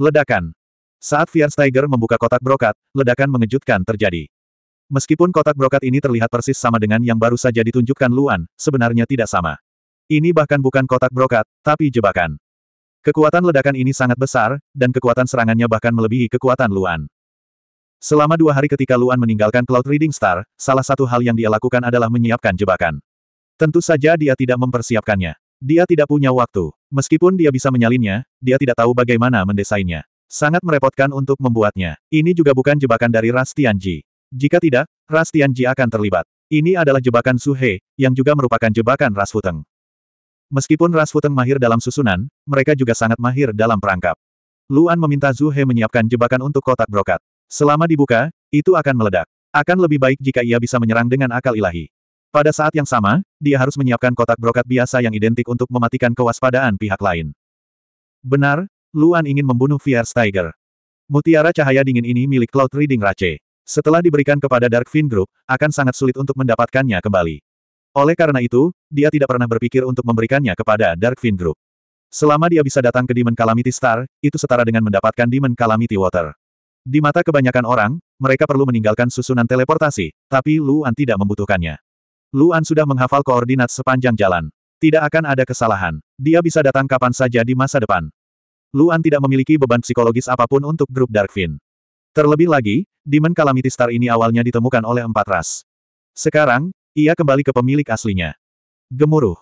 Ledakan. Saat Tiger membuka kotak brokat, ledakan mengejutkan terjadi. Meskipun kotak brokat ini terlihat persis sama dengan yang baru saja ditunjukkan Luan, sebenarnya tidak sama. Ini bahkan bukan kotak brokat, tapi jebakan. Kekuatan ledakan ini sangat besar, dan kekuatan serangannya bahkan melebihi kekuatan Luan. Selama dua hari ketika Luan meninggalkan Cloud Reading Star, salah satu hal yang dia lakukan adalah menyiapkan jebakan. Tentu saja dia tidak mempersiapkannya. Dia tidak punya waktu. Meskipun dia bisa menyalinnya, dia tidak tahu bagaimana mendesainnya. Sangat merepotkan untuk membuatnya. Ini juga bukan jebakan dari Rastianji. Jika tidak, Rastianji akan terlibat. Ini adalah jebakan Suhe, yang juga merupakan jebakan Ras Meskipun Ras mahir dalam susunan, mereka juga sangat mahir dalam perangkap. Luan meminta Zuhe menyiapkan jebakan untuk kotak brokat. Selama dibuka, itu akan meledak. Akan lebih baik jika ia bisa menyerang dengan akal ilahi. Pada saat yang sama, dia harus menyiapkan kotak brokat biasa yang identik untuk mematikan kewaspadaan pihak lain. Benar, Luan ingin membunuh Tiger. Mutiara cahaya dingin ini milik Cloud Reading Rache. Setelah diberikan kepada Dark Fin Group, akan sangat sulit untuk mendapatkannya kembali. Oleh karena itu, dia tidak pernah berpikir untuk memberikannya kepada Dark Fin Group. Selama dia bisa datang ke Demon Calamity Star, itu setara dengan mendapatkan Demon Calamity Water. Di mata kebanyakan orang, mereka perlu meninggalkan susunan teleportasi, tapi Luan tidak membutuhkannya. Luan sudah menghafal koordinat sepanjang jalan. Tidak akan ada kesalahan. Dia bisa datang kapan saja di masa depan. Luan tidak memiliki beban psikologis apapun untuk grup Darkfin. Terlebih lagi, Demon Calamity Star ini awalnya ditemukan oleh empat ras. Sekarang, ia kembali ke pemilik aslinya. Gemuruh.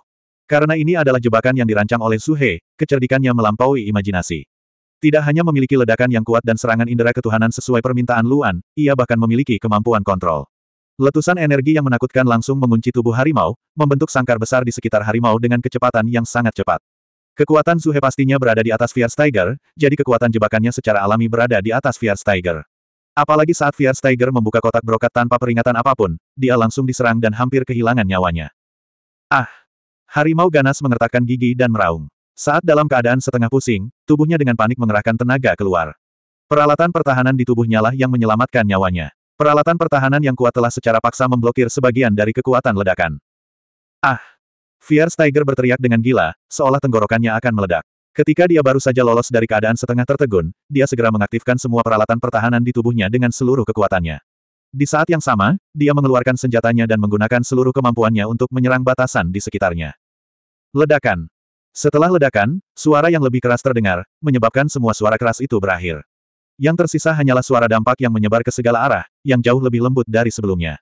Karena ini adalah jebakan yang dirancang oleh Suhe, kecerdikannya melampaui imajinasi. Tidak hanya memiliki ledakan yang kuat dan serangan indera ketuhanan sesuai permintaan Luan, ia bahkan memiliki kemampuan kontrol. Letusan energi yang menakutkan langsung mengunci tubuh harimau, membentuk sangkar besar di sekitar harimau dengan kecepatan yang sangat cepat. Kekuatan Zuhe pastinya berada di atas Fierce Tiger, jadi kekuatan jebakannya secara alami berada di atas Fierce Tiger. Apalagi saat Fierce Tiger membuka kotak brokat tanpa peringatan apapun, dia langsung diserang dan hampir kehilangan nyawanya. Ah! Harimau ganas mengertakkan gigi dan meraung. Saat dalam keadaan setengah pusing, tubuhnya dengan panik mengerahkan tenaga keluar. Peralatan pertahanan di tubuhnya lah yang menyelamatkan nyawanya. Peralatan pertahanan yang kuat telah secara paksa memblokir sebagian dari kekuatan ledakan. Ah! Fierce Tiger berteriak dengan gila, seolah tenggorokannya akan meledak. Ketika dia baru saja lolos dari keadaan setengah tertegun, dia segera mengaktifkan semua peralatan pertahanan di tubuhnya dengan seluruh kekuatannya. Di saat yang sama, dia mengeluarkan senjatanya dan menggunakan seluruh kemampuannya untuk menyerang batasan di sekitarnya. Ledakan. Setelah ledakan, suara yang lebih keras terdengar, menyebabkan semua suara keras itu berakhir. Yang tersisa hanyalah suara dampak yang menyebar ke segala arah, yang jauh lebih lembut dari sebelumnya.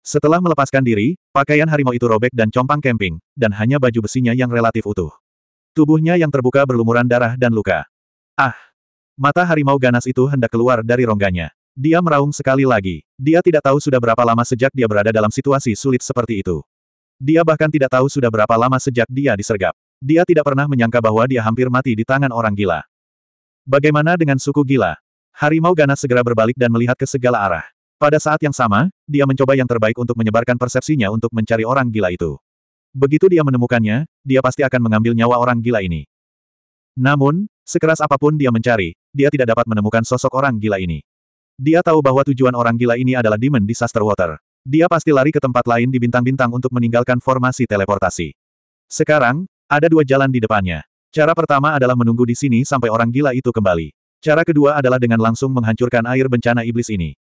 Setelah melepaskan diri, pakaian harimau itu robek dan compang kemping, dan hanya baju besinya yang relatif utuh. Tubuhnya yang terbuka berlumuran darah dan luka. Ah! Mata harimau ganas itu hendak keluar dari rongganya. Dia meraung sekali lagi. Dia tidak tahu sudah berapa lama sejak dia berada dalam situasi sulit seperti itu. Dia bahkan tidak tahu sudah berapa lama sejak dia disergap. Dia tidak pernah menyangka bahwa dia hampir mati di tangan orang gila. Bagaimana dengan suku gila? Harimau ganas segera berbalik dan melihat ke segala arah. Pada saat yang sama, dia mencoba yang terbaik untuk menyebarkan persepsinya untuk mencari orang gila itu. Begitu dia menemukannya, dia pasti akan mengambil nyawa orang gila ini. Namun, sekeras apapun dia mencari, dia tidak dapat menemukan sosok orang gila ini. Dia tahu bahwa tujuan orang gila ini adalah Demon Disaster Water. Dia pasti lari ke tempat lain di bintang-bintang untuk meninggalkan formasi teleportasi. Sekarang, ada dua jalan di depannya. Cara pertama adalah menunggu di sini sampai orang gila itu kembali. Cara kedua adalah dengan langsung menghancurkan air bencana iblis ini.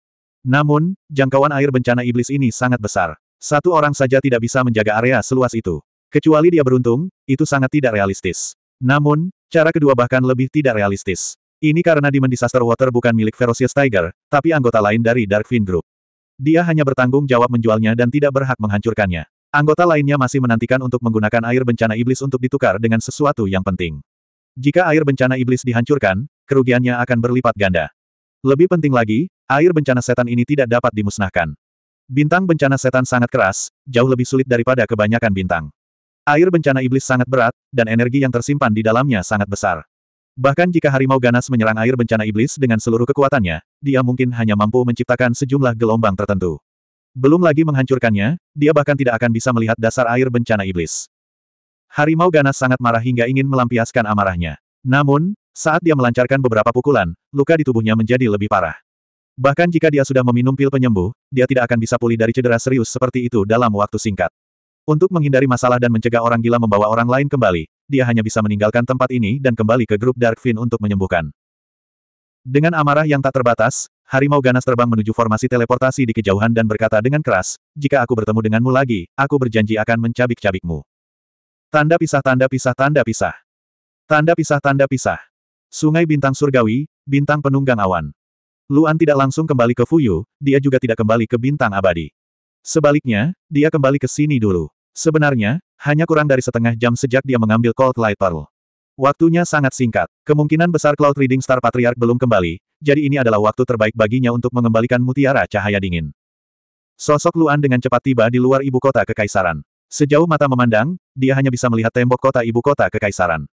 Namun, jangkauan air bencana iblis ini sangat besar. Satu orang saja tidak bisa menjaga area seluas itu. Kecuali dia beruntung, itu sangat tidak realistis. Namun, cara kedua bahkan lebih tidak realistis. Ini karena Demon Disaster Water bukan milik Ferocious Tiger, tapi anggota lain dari Darkfin Group. Dia hanya bertanggung jawab menjualnya dan tidak berhak menghancurkannya. Anggota lainnya masih menantikan untuk menggunakan air bencana iblis untuk ditukar dengan sesuatu yang penting. Jika air bencana iblis dihancurkan, kerugiannya akan berlipat ganda. Lebih penting lagi, air bencana setan ini tidak dapat dimusnahkan. Bintang bencana setan sangat keras, jauh lebih sulit daripada kebanyakan bintang. Air bencana iblis sangat berat, dan energi yang tersimpan di dalamnya sangat besar. Bahkan jika harimau ganas menyerang air bencana iblis dengan seluruh kekuatannya, dia mungkin hanya mampu menciptakan sejumlah gelombang tertentu. Belum lagi menghancurkannya, dia bahkan tidak akan bisa melihat dasar air bencana iblis. Harimau ganas sangat marah hingga ingin melampiaskan amarahnya. Namun, saat dia melancarkan beberapa pukulan, luka di tubuhnya menjadi lebih parah. Bahkan jika dia sudah meminum pil penyembuh, dia tidak akan bisa pulih dari cedera serius seperti itu dalam waktu singkat. Untuk menghindari masalah dan mencegah orang gila membawa orang lain kembali, dia hanya bisa meninggalkan tempat ini dan kembali ke grup Darkfin untuk menyembuhkan. Dengan amarah yang tak terbatas, harimau ganas terbang menuju formasi teleportasi di kejauhan dan berkata dengan keras, jika aku bertemu denganmu lagi, aku berjanji akan mencabik-cabikmu. Tanda pisah tanda pisah tanda pisah. Tanda pisah tanda pisah. Sungai Bintang Surgawi, Bintang Penunggang Awan. Luan tidak langsung kembali ke Fuyu, dia juga tidak kembali ke Bintang Abadi. Sebaliknya, dia kembali ke sini dulu. Sebenarnya, hanya kurang dari setengah jam sejak dia mengambil Cold Light Pearl. Waktunya sangat singkat. Kemungkinan besar Cloud Reading Star Patriarch belum kembali, jadi ini adalah waktu terbaik baginya untuk mengembalikan mutiara cahaya dingin. Sosok Luan dengan cepat tiba di luar ibu kota kekaisaran. Sejauh mata memandang, dia hanya bisa melihat tembok kota ibu kota kekaisaran.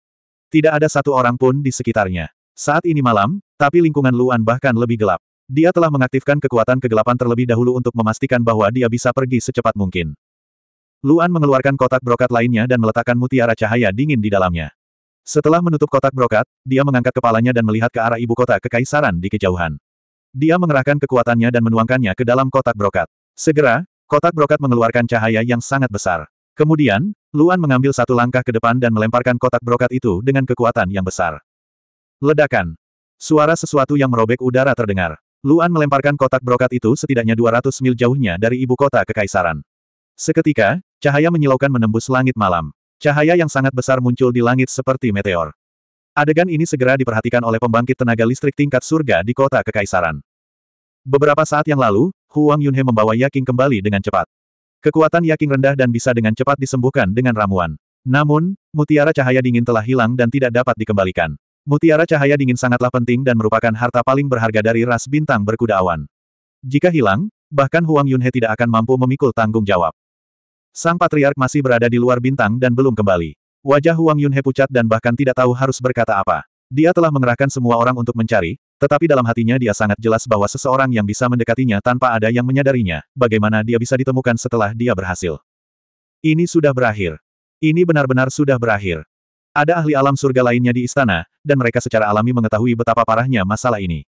Tidak ada satu orang pun di sekitarnya. Saat ini malam, tapi lingkungan Luan bahkan lebih gelap. Dia telah mengaktifkan kekuatan kegelapan terlebih dahulu untuk memastikan bahwa dia bisa pergi secepat mungkin. Luan mengeluarkan kotak brokat lainnya dan meletakkan mutiara cahaya dingin di dalamnya. Setelah menutup kotak brokat, dia mengangkat kepalanya dan melihat ke arah ibu kota kekaisaran di kejauhan. Dia mengerahkan kekuatannya dan menuangkannya ke dalam kotak brokat. Segera, kotak brokat mengeluarkan cahaya yang sangat besar. Kemudian, Luan mengambil satu langkah ke depan dan melemparkan kotak brokat itu dengan kekuatan yang besar. Ledakan. Suara sesuatu yang merobek udara terdengar. Luan melemparkan kotak brokat itu setidaknya 200 mil jauhnya dari ibu kota kekaisaran. Seketika, cahaya menyilaukan menembus langit malam. Cahaya yang sangat besar muncul di langit seperti meteor. Adegan ini segera diperhatikan oleh pembangkit tenaga listrik tingkat surga di kota Kekaisaran. Beberapa saat yang lalu, Huang Yunhe membawa Yaking kembali dengan cepat. Kekuatan Yaking rendah dan bisa dengan cepat disembuhkan dengan ramuan. Namun, mutiara cahaya dingin telah hilang dan tidak dapat dikembalikan. Mutiara cahaya dingin sangatlah penting dan merupakan harta paling berharga dari ras bintang berkuda awan. Jika hilang, bahkan Huang Yunhe tidak akan mampu memikul tanggung jawab. Sang Patriark masih berada di luar bintang dan belum kembali. Wajah Huang Yunhe pucat dan bahkan tidak tahu harus berkata apa. Dia telah mengerahkan semua orang untuk mencari, tetapi dalam hatinya dia sangat jelas bahwa seseorang yang bisa mendekatinya tanpa ada yang menyadarinya, bagaimana dia bisa ditemukan setelah dia berhasil. Ini sudah berakhir. Ini benar-benar sudah berakhir. Ada ahli alam surga lainnya di istana, dan mereka secara alami mengetahui betapa parahnya masalah ini.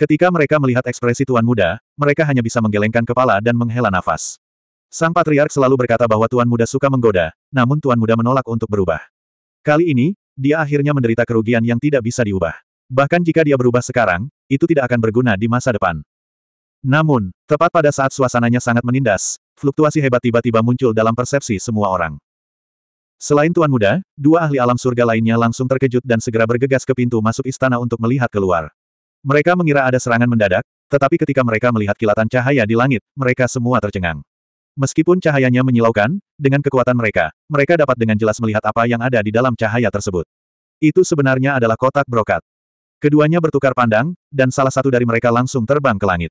Ketika mereka melihat ekspresi Tuan Muda, mereka hanya bisa menggelengkan kepala dan menghela nafas. Sang Patriark selalu berkata bahwa Tuan Muda suka menggoda, namun Tuan Muda menolak untuk berubah. Kali ini, dia akhirnya menderita kerugian yang tidak bisa diubah. Bahkan jika dia berubah sekarang, itu tidak akan berguna di masa depan. Namun, tepat pada saat suasananya sangat menindas, fluktuasi hebat tiba-tiba muncul dalam persepsi semua orang. Selain Tuan Muda, dua ahli alam surga lainnya langsung terkejut dan segera bergegas ke pintu masuk istana untuk melihat keluar. Mereka mengira ada serangan mendadak, tetapi ketika mereka melihat kilatan cahaya di langit, mereka semua tercengang. Meskipun cahayanya menyilaukan, dengan kekuatan mereka, mereka dapat dengan jelas melihat apa yang ada di dalam cahaya tersebut. Itu sebenarnya adalah kotak brokat. Keduanya bertukar pandang, dan salah satu dari mereka langsung terbang ke langit.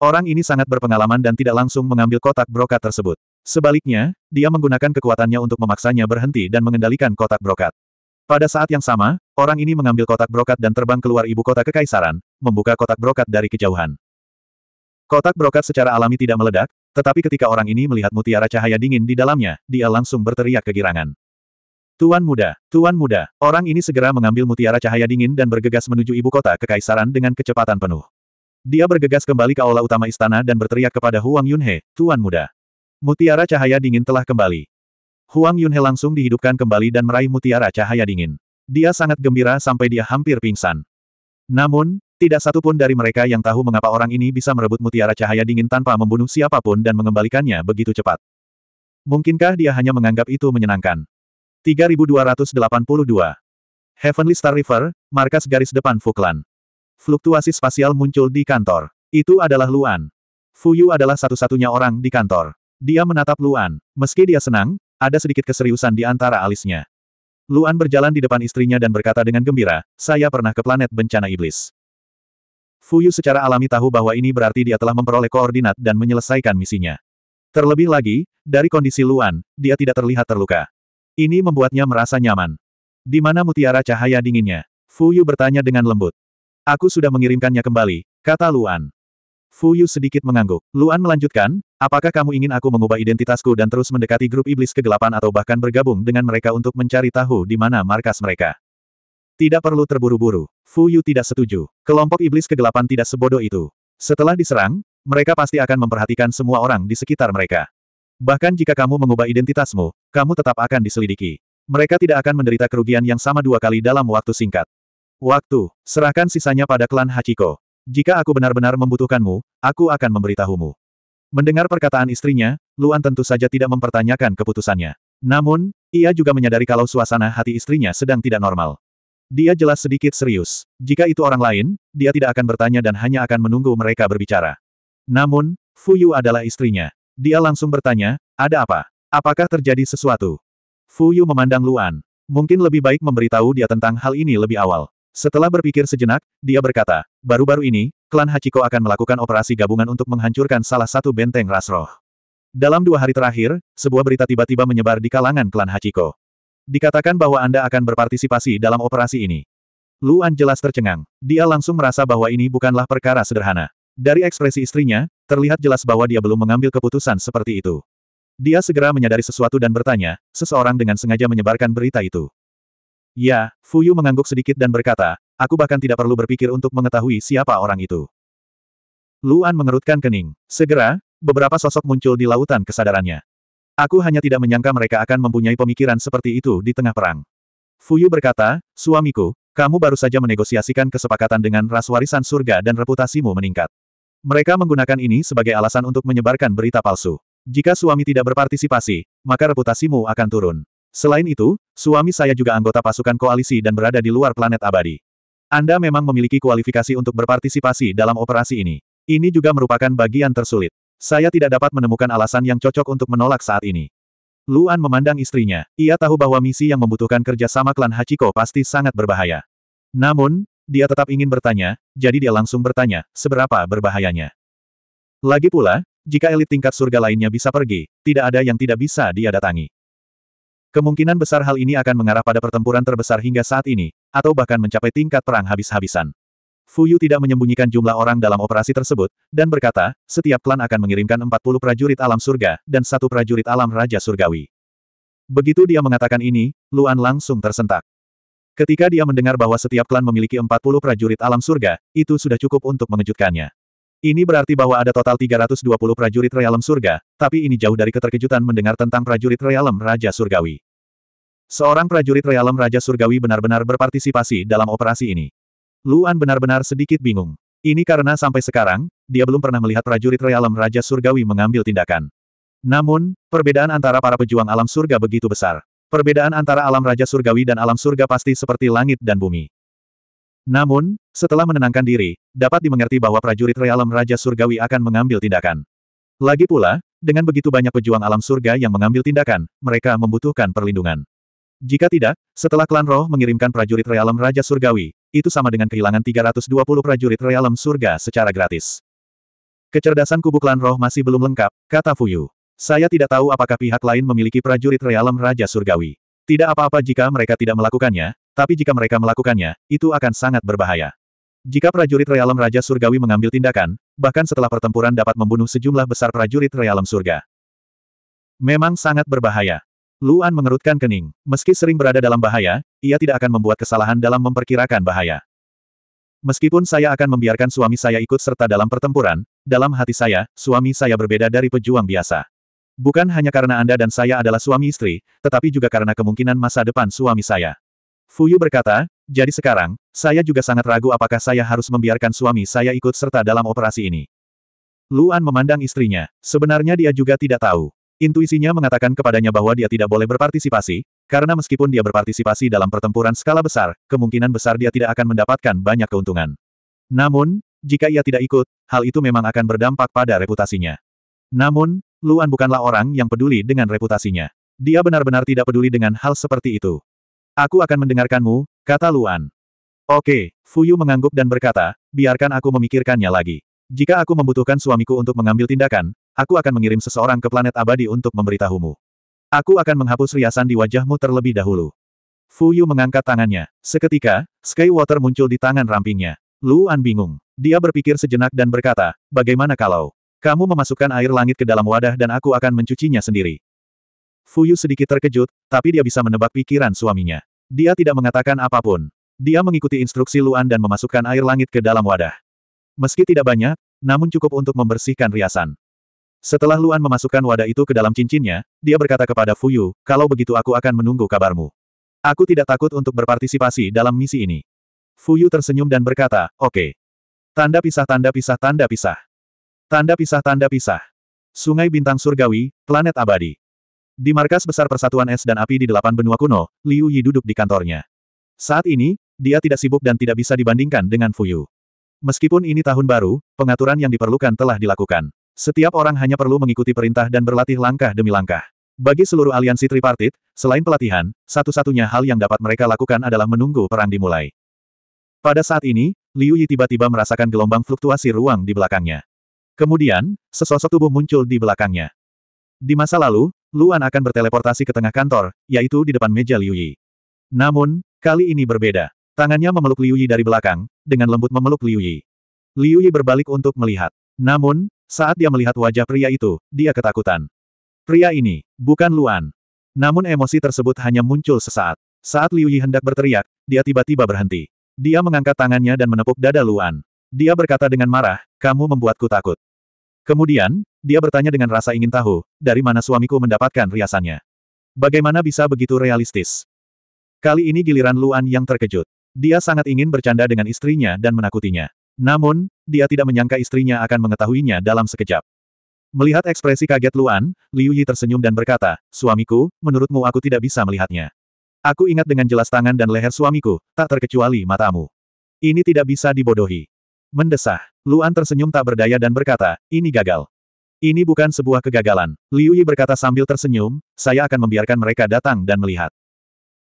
Orang ini sangat berpengalaman dan tidak langsung mengambil kotak brokat tersebut. Sebaliknya, dia menggunakan kekuatannya untuk memaksanya berhenti dan mengendalikan kotak brokat. Pada saat yang sama, orang ini mengambil kotak brokat dan terbang keluar ibu kota kekaisaran, membuka kotak brokat dari kejauhan. Kotak brokat secara alami tidak meledak, tetapi ketika orang ini melihat mutiara cahaya dingin di dalamnya, dia langsung berteriak kegirangan. Tuan muda, tuan muda, orang ini segera mengambil mutiara cahaya dingin dan bergegas menuju ibu kota kekaisaran dengan kecepatan penuh. Dia bergegas kembali ke aula utama istana dan berteriak kepada Huang Yunhe, tuan muda. Mutiara cahaya dingin telah kembali. Huang Yunhe langsung dihidupkan kembali dan meraih mutiara cahaya dingin. Dia sangat gembira sampai dia hampir pingsan. Namun, tidak satu pun dari mereka yang tahu mengapa orang ini bisa merebut mutiara cahaya dingin tanpa membunuh siapapun dan mengembalikannya begitu cepat. Mungkinkah dia hanya menganggap itu menyenangkan? 3282. Heavenly Star River, markas garis depan Fuklan. Fluktuasi spasial muncul di kantor. Itu adalah Luan. Fuyu adalah satu-satunya orang di kantor. Dia menatap Luan. Meski dia senang, ada sedikit keseriusan di antara alisnya. Luan berjalan di depan istrinya dan berkata dengan gembira, saya pernah ke planet bencana iblis. Fuyu secara alami tahu bahwa ini berarti dia telah memperoleh koordinat dan menyelesaikan misinya. Terlebih lagi, dari kondisi Luan, dia tidak terlihat terluka. Ini membuatnya merasa nyaman. Di mana mutiara cahaya dinginnya? Fuyu bertanya dengan lembut. Aku sudah mengirimkannya kembali, kata Luan. Fu Yu sedikit mengangguk. Luan melanjutkan, apakah kamu ingin aku mengubah identitasku dan terus mendekati grup iblis kegelapan atau bahkan bergabung dengan mereka untuk mencari tahu di mana markas mereka? Tidak perlu terburu-buru. Fu Yu tidak setuju. Kelompok iblis kegelapan tidak sebodoh itu. Setelah diserang, mereka pasti akan memperhatikan semua orang di sekitar mereka. Bahkan jika kamu mengubah identitasmu, kamu tetap akan diselidiki. Mereka tidak akan menderita kerugian yang sama dua kali dalam waktu singkat. Waktu, serahkan sisanya pada klan Hachiko. Jika aku benar-benar membutuhkanmu, aku akan memberitahumu. Mendengar perkataan istrinya, Luan tentu saja tidak mempertanyakan keputusannya. Namun, ia juga menyadari kalau suasana hati istrinya sedang tidak normal. Dia jelas sedikit serius. Jika itu orang lain, dia tidak akan bertanya dan hanya akan menunggu mereka berbicara. Namun, Fu Yu adalah istrinya. Dia langsung bertanya, ada apa? Apakah terjadi sesuatu? Fu Yu memandang Luan. Mungkin lebih baik memberitahu dia tentang hal ini lebih awal. Setelah berpikir sejenak, dia berkata, Baru-baru ini, klan Hachiko akan melakukan operasi gabungan untuk menghancurkan salah satu benteng Rasroh. Dalam dua hari terakhir, sebuah berita tiba-tiba menyebar di kalangan klan Hachiko. Dikatakan bahwa Anda akan berpartisipasi dalam operasi ini. Luan jelas tercengang. Dia langsung merasa bahwa ini bukanlah perkara sederhana. Dari ekspresi istrinya, terlihat jelas bahwa dia belum mengambil keputusan seperti itu. Dia segera menyadari sesuatu dan bertanya, seseorang dengan sengaja menyebarkan berita itu. Ya, Fuyu mengangguk sedikit dan berkata, Aku bahkan tidak perlu berpikir untuk mengetahui siapa orang itu. Luan mengerutkan kening. Segera, beberapa sosok muncul di lautan kesadarannya. Aku hanya tidak menyangka mereka akan mempunyai pemikiran seperti itu di tengah perang. Fuyu berkata, suamiku, kamu baru saja menegosiasikan kesepakatan dengan ras warisan surga dan reputasimu meningkat. Mereka menggunakan ini sebagai alasan untuk menyebarkan berita palsu. Jika suami tidak berpartisipasi, maka reputasimu akan turun. Selain itu, suami saya juga anggota pasukan koalisi dan berada di luar planet abadi. Anda memang memiliki kualifikasi untuk berpartisipasi dalam operasi ini. Ini juga merupakan bagian tersulit. Saya tidak dapat menemukan alasan yang cocok untuk menolak saat ini. Luan memandang istrinya. Ia tahu bahwa misi yang membutuhkan kerjasama klan Hachiko pasti sangat berbahaya. Namun, dia tetap ingin bertanya, jadi dia langsung bertanya, seberapa berbahayanya. Lagi pula, jika elit tingkat surga lainnya bisa pergi, tidak ada yang tidak bisa dia datangi. Kemungkinan besar hal ini akan mengarah pada pertempuran terbesar hingga saat ini, atau bahkan mencapai tingkat perang habis-habisan. Fuyu tidak menyembunyikan jumlah orang dalam operasi tersebut, dan berkata, setiap klan akan mengirimkan 40 prajurit alam surga, dan satu prajurit alam Raja Surgawi. Begitu dia mengatakan ini, Luan langsung tersentak. Ketika dia mendengar bahwa setiap klan memiliki 40 prajurit alam surga, itu sudah cukup untuk mengejutkannya. Ini berarti bahwa ada total 320 prajurit realem surga, tapi ini jauh dari keterkejutan mendengar tentang prajurit realem Raja Surgawi. Seorang prajurit realem Raja Surgawi benar-benar berpartisipasi dalam operasi ini. Luan benar-benar sedikit bingung. Ini karena sampai sekarang, dia belum pernah melihat prajurit realem Raja Surgawi mengambil tindakan. Namun, perbedaan antara para pejuang alam surga begitu besar. Perbedaan antara alam Raja Surgawi dan alam surga pasti seperti langit dan bumi. Namun, setelah menenangkan diri, dapat dimengerti bahwa prajurit realem Raja Surgawi akan mengambil tindakan. Lagi pula, dengan begitu banyak pejuang alam surga yang mengambil tindakan, mereka membutuhkan perlindungan. Jika tidak, setelah klan roh mengirimkan prajurit realem Raja Surgawi, itu sama dengan kehilangan 320 prajurit realem surga secara gratis. Kecerdasan kubu klan roh masih belum lengkap, kata Fuyu. Saya tidak tahu apakah pihak lain memiliki prajurit realem Raja Surgawi. Tidak apa-apa jika mereka tidak melakukannya, tapi jika mereka melakukannya, itu akan sangat berbahaya. Jika prajurit realem Raja Surgawi mengambil tindakan, bahkan setelah pertempuran dapat membunuh sejumlah besar prajurit realem surga. Memang sangat berbahaya. Luan mengerutkan kening. Meski sering berada dalam bahaya, ia tidak akan membuat kesalahan dalam memperkirakan bahaya. Meskipun saya akan membiarkan suami saya ikut serta dalam pertempuran, dalam hati saya, suami saya berbeda dari pejuang biasa. Bukan hanya karena Anda dan saya adalah suami istri, tetapi juga karena kemungkinan masa depan suami saya. Fuyu berkata, jadi sekarang, saya juga sangat ragu apakah saya harus membiarkan suami saya ikut serta dalam operasi ini. Luan memandang istrinya. Sebenarnya dia juga tidak tahu. Intuisinya mengatakan kepadanya bahwa dia tidak boleh berpartisipasi, karena meskipun dia berpartisipasi dalam pertempuran skala besar, kemungkinan besar dia tidak akan mendapatkan banyak keuntungan. Namun, jika ia tidak ikut, hal itu memang akan berdampak pada reputasinya. Namun, Luan bukanlah orang yang peduli dengan reputasinya. Dia benar-benar tidak peduli dengan hal seperti itu. Aku akan mendengarkanmu, kata Luan. Oke, Fuyu mengangguk dan berkata, biarkan aku memikirkannya lagi. Jika aku membutuhkan suamiku untuk mengambil tindakan, aku akan mengirim seseorang ke planet abadi untuk memberitahumu. Aku akan menghapus riasan di wajahmu terlebih dahulu. Fu Yu mengangkat tangannya. Seketika, Skywater muncul di tangan rampingnya. Luan bingung. Dia berpikir sejenak dan berkata, bagaimana kalau kamu memasukkan air langit ke dalam wadah dan aku akan mencucinya sendiri. Fu Yu sedikit terkejut, tapi dia bisa menebak pikiran suaminya. Dia tidak mengatakan apapun. Dia mengikuti instruksi Luan dan memasukkan air langit ke dalam wadah. Meski tidak banyak, namun cukup untuk membersihkan riasan. Setelah Luan memasukkan wadah itu ke dalam cincinnya, dia berkata kepada Fuyu, kalau begitu aku akan menunggu kabarmu. Aku tidak takut untuk berpartisipasi dalam misi ini. Fuyu tersenyum dan berkata, oke. Okay. Tanda pisah tanda pisah tanda pisah. Tanda pisah tanda pisah. Sungai Bintang Surgawi, Planet Abadi. Di markas besar Persatuan Es dan Api di delapan benua kuno, Liu Yi duduk di kantornya. Saat ini, dia tidak sibuk dan tidak bisa dibandingkan dengan Fuyu. Meskipun ini tahun baru, pengaturan yang diperlukan telah dilakukan. Setiap orang hanya perlu mengikuti perintah dan berlatih langkah demi langkah. Bagi seluruh aliansi tripartit, selain pelatihan, satu-satunya hal yang dapat mereka lakukan adalah menunggu perang dimulai. Pada saat ini, Liu Yi tiba-tiba merasakan gelombang fluktuasi ruang di belakangnya. Kemudian, sesosok tubuh muncul di belakangnya. Di masa lalu, Luan akan berteleportasi ke tengah kantor, yaitu di depan meja Liu Yi. Namun, kali ini berbeda. Tangannya memeluk Liu Yi dari belakang, dengan lembut memeluk Liu Yi. Liu Yi berbalik untuk melihat. Namun, saat dia melihat wajah pria itu, dia ketakutan. Pria ini, bukan Luan. Namun emosi tersebut hanya muncul sesaat. Saat Liu Yi hendak berteriak, dia tiba-tiba berhenti. Dia mengangkat tangannya dan menepuk dada Luan. Dia berkata dengan marah, kamu membuatku takut. Kemudian, dia bertanya dengan rasa ingin tahu, dari mana suamiku mendapatkan riasannya. Bagaimana bisa begitu realistis? Kali ini giliran Luan yang terkejut. Dia sangat ingin bercanda dengan istrinya dan menakutinya. Namun, dia tidak menyangka istrinya akan mengetahuinya dalam sekejap. Melihat ekspresi kaget Luan, Liu Yi tersenyum dan berkata, Suamiku, menurutmu aku tidak bisa melihatnya. Aku ingat dengan jelas tangan dan leher suamiku, tak terkecuali matamu. Ini tidak bisa dibodohi. Mendesah, Luan tersenyum tak berdaya dan berkata, ini gagal. Ini bukan sebuah kegagalan. Liu Yi berkata sambil tersenyum, saya akan membiarkan mereka datang dan melihat.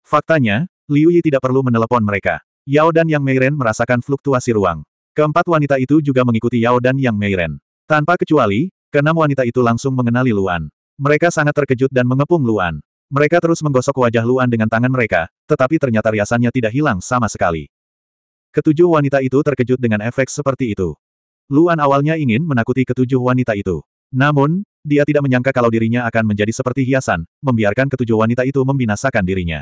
Faktanya, Liu Yi tidak perlu menelepon mereka. Yao dan Yang Meiren merasakan fluktuasi ruang. Keempat wanita itu juga mengikuti Yao dan Yang Meiren. Tanpa kecuali, keenam wanita itu langsung mengenali Luan. Mereka sangat terkejut dan mengepung Luan. Mereka terus menggosok wajah Luan dengan tangan mereka, tetapi ternyata riasannya tidak hilang sama sekali. Ketujuh wanita itu terkejut dengan efek seperti itu. Luan awalnya ingin menakuti ketujuh wanita itu. Namun, dia tidak menyangka kalau dirinya akan menjadi seperti hiasan, membiarkan ketujuh wanita itu membinasakan dirinya.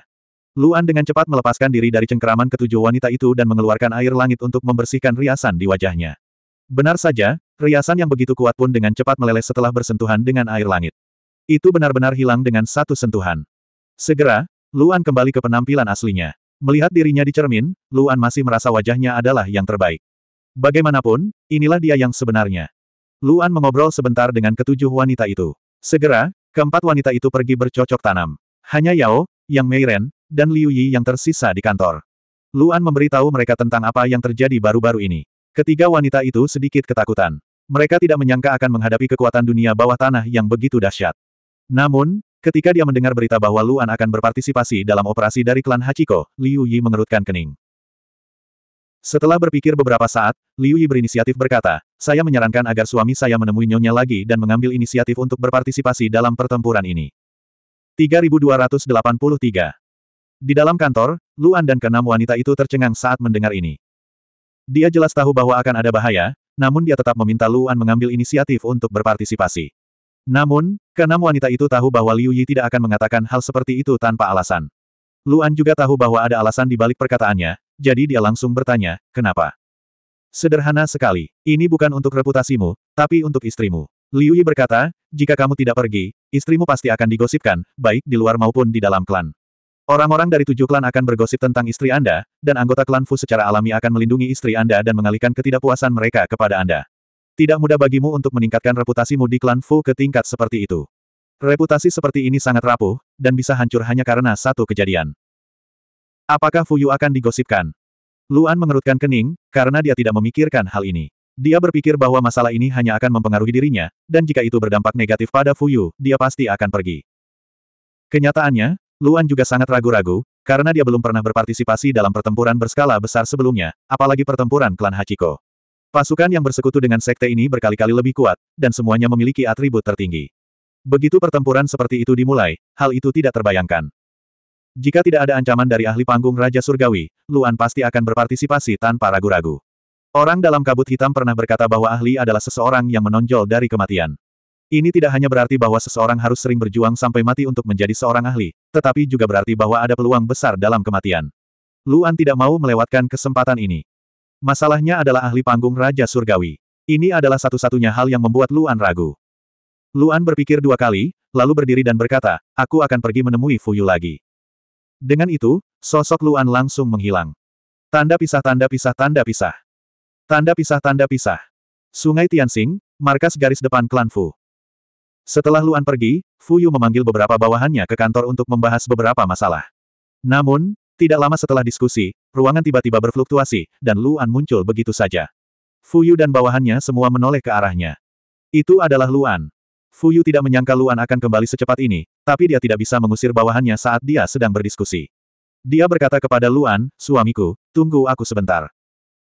Luan dengan cepat melepaskan diri dari cengkeraman ketujuh wanita itu dan mengeluarkan air langit untuk membersihkan riasan di wajahnya. Benar saja, riasan yang begitu kuat pun dengan cepat meleleh setelah bersentuhan dengan air langit. Itu benar-benar hilang dengan satu sentuhan. Segera, Luan kembali ke penampilan aslinya. Melihat dirinya di cermin, Luan masih merasa wajahnya adalah yang terbaik. Bagaimanapun, inilah dia yang sebenarnya. Luan mengobrol sebentar dengan ketujuh wanita itu. Segera, keempat wanita itu pergi bercocok tanam. Hanya Yao, Yang Meiren, dan Liu Yi yang tersisa di kantor. Luan memberitahu mereka tentang apa yang terjadi baru-baru ini. Ketiga wanita itu sedikit ketakutan. Mereka tidak menyangka akan menghadapi kekuatan dunia bawah tanah yang begitu dahsyat. Namun, ketika dia mendengar berita bahwa Luan akan berpartisipasi dalam operasi dari klan Hachiko, Liu Yi mengerutkan kening. Setelah berpikir beberapa saat, Liu Yi berinisiatif berkata, saya menyarankan agar suami saya menemui nyonya lagi dan mengambil inisiatif untuk berpartisipasi dalam pertempuran ini. 3283 di dalam kantor, Luan dan keenam wanita itu tercengang saat mendengar ini. Dia jelas tahu bahwa akan ada bahaya, namun dia tetap meminta Luan mengambil inisiatif untuk berpartisipasi. Namun, keenam wanita itu tahu bahwa Liu Yi tidak akan mengatakan hal seperti itu tanpa alasan. Luan juga tahu bahwa ada alasan di balik perkataannya, jadi dia langsung bertanya, kenapa? Sederhana sekali, ini bukan untuk reputasimu, tapi untuk istrimu. Liu Yi berkata, jika kamu tidak pergi, istrimu pasti akan digosipkan, baik di luar maupun di dalam klan. Orang-orang dari tujuh klan akan bergosip tentang istri Anda, dan anggota klan Fu secara alami akan melindungi istri Anda dan mengalihkan ketidakpuasan mereka kepada Anda. Tidak mudah bagimu untuk meningkatkan reputasimu di klan Fu ke tingkat seperti itu. Reputasi seperti ini sangat rapuh, dan bisa hancur hanya karena satu kejadian. Apakah Fu Yu akan digosipkan? Luan mengerutkan kening, karena dia tidak memikirkan hal ini. Dia berpikir bahwa masalah ini hanya akan mempengaruhi dirinya, dan jika itu berdampak negatif pada Fu Yu, dia pasti akan pergi. Kenyataannya, Luan juga sangat ragu-ragu, karena dia belum pernah berpartisipasi dalam pertempuran berskala besar sebelumnya, apalagi pertempuran klan Hachiko. Pasukan yang bersekutu dengan sekte ini berkali-kali lebih kuat, dan semuanya memiliki atribut tertinggi. Begitu pertempuran seperti itu dimulai, hal itu tidak terbayangkan. Jika tidak ada ancaman dari ahli panggung Raja Surgawi, Luan pasti akan berpartisipasi tanpa ragu-ragu. Orang dalam kabut hitam pernah berkata bahwa ahli adalah seseorang yang menonjol dari kematian. Ini tidak hanya berarti bahwa seseorang harus sering berjuang sampai mati untuk menjadi seorang ahli, tetapi juga berarti bahwa ada peluang besar dalam kematian. Luan tidak mau melewatkan kesempatan ini. Masalahnya adalah ahli panggung Raja Surgawi. Ini adalah satu-satunya hal yang membuat Luan ragu. Luan berpikir dua kali, lalu berdiri dan berkata, aku akan pergi menemui Fuyu lagi. Dengan itu, sosok Luan langsung menghilang. Tanda pisah tanda pisah tanda pisah. Tanda pisah tanda pisah. Sungai Tianxing, markas garis depan klan Fu. Setelah Luan pergi, Fu Yu memanggil beberapa bawahannya ke kantor untuk membahas beberapa masalah. Namun, tidak lama setelah diskusi, ruangan tiba-tiba berfluktuasi, dan Luan muncul begitu saja. Fu Yu dan bawahannya semua menoleh ke arahnya. Itu adalah Luan. Yu tidak menyangka Luan akan kembali secepat ini, tapi dia tidak bisa mengusir bawahannya saat dia sedang berdiskusi. Dia berkata kepada Luan, suamiku, tunggu aku sebentar.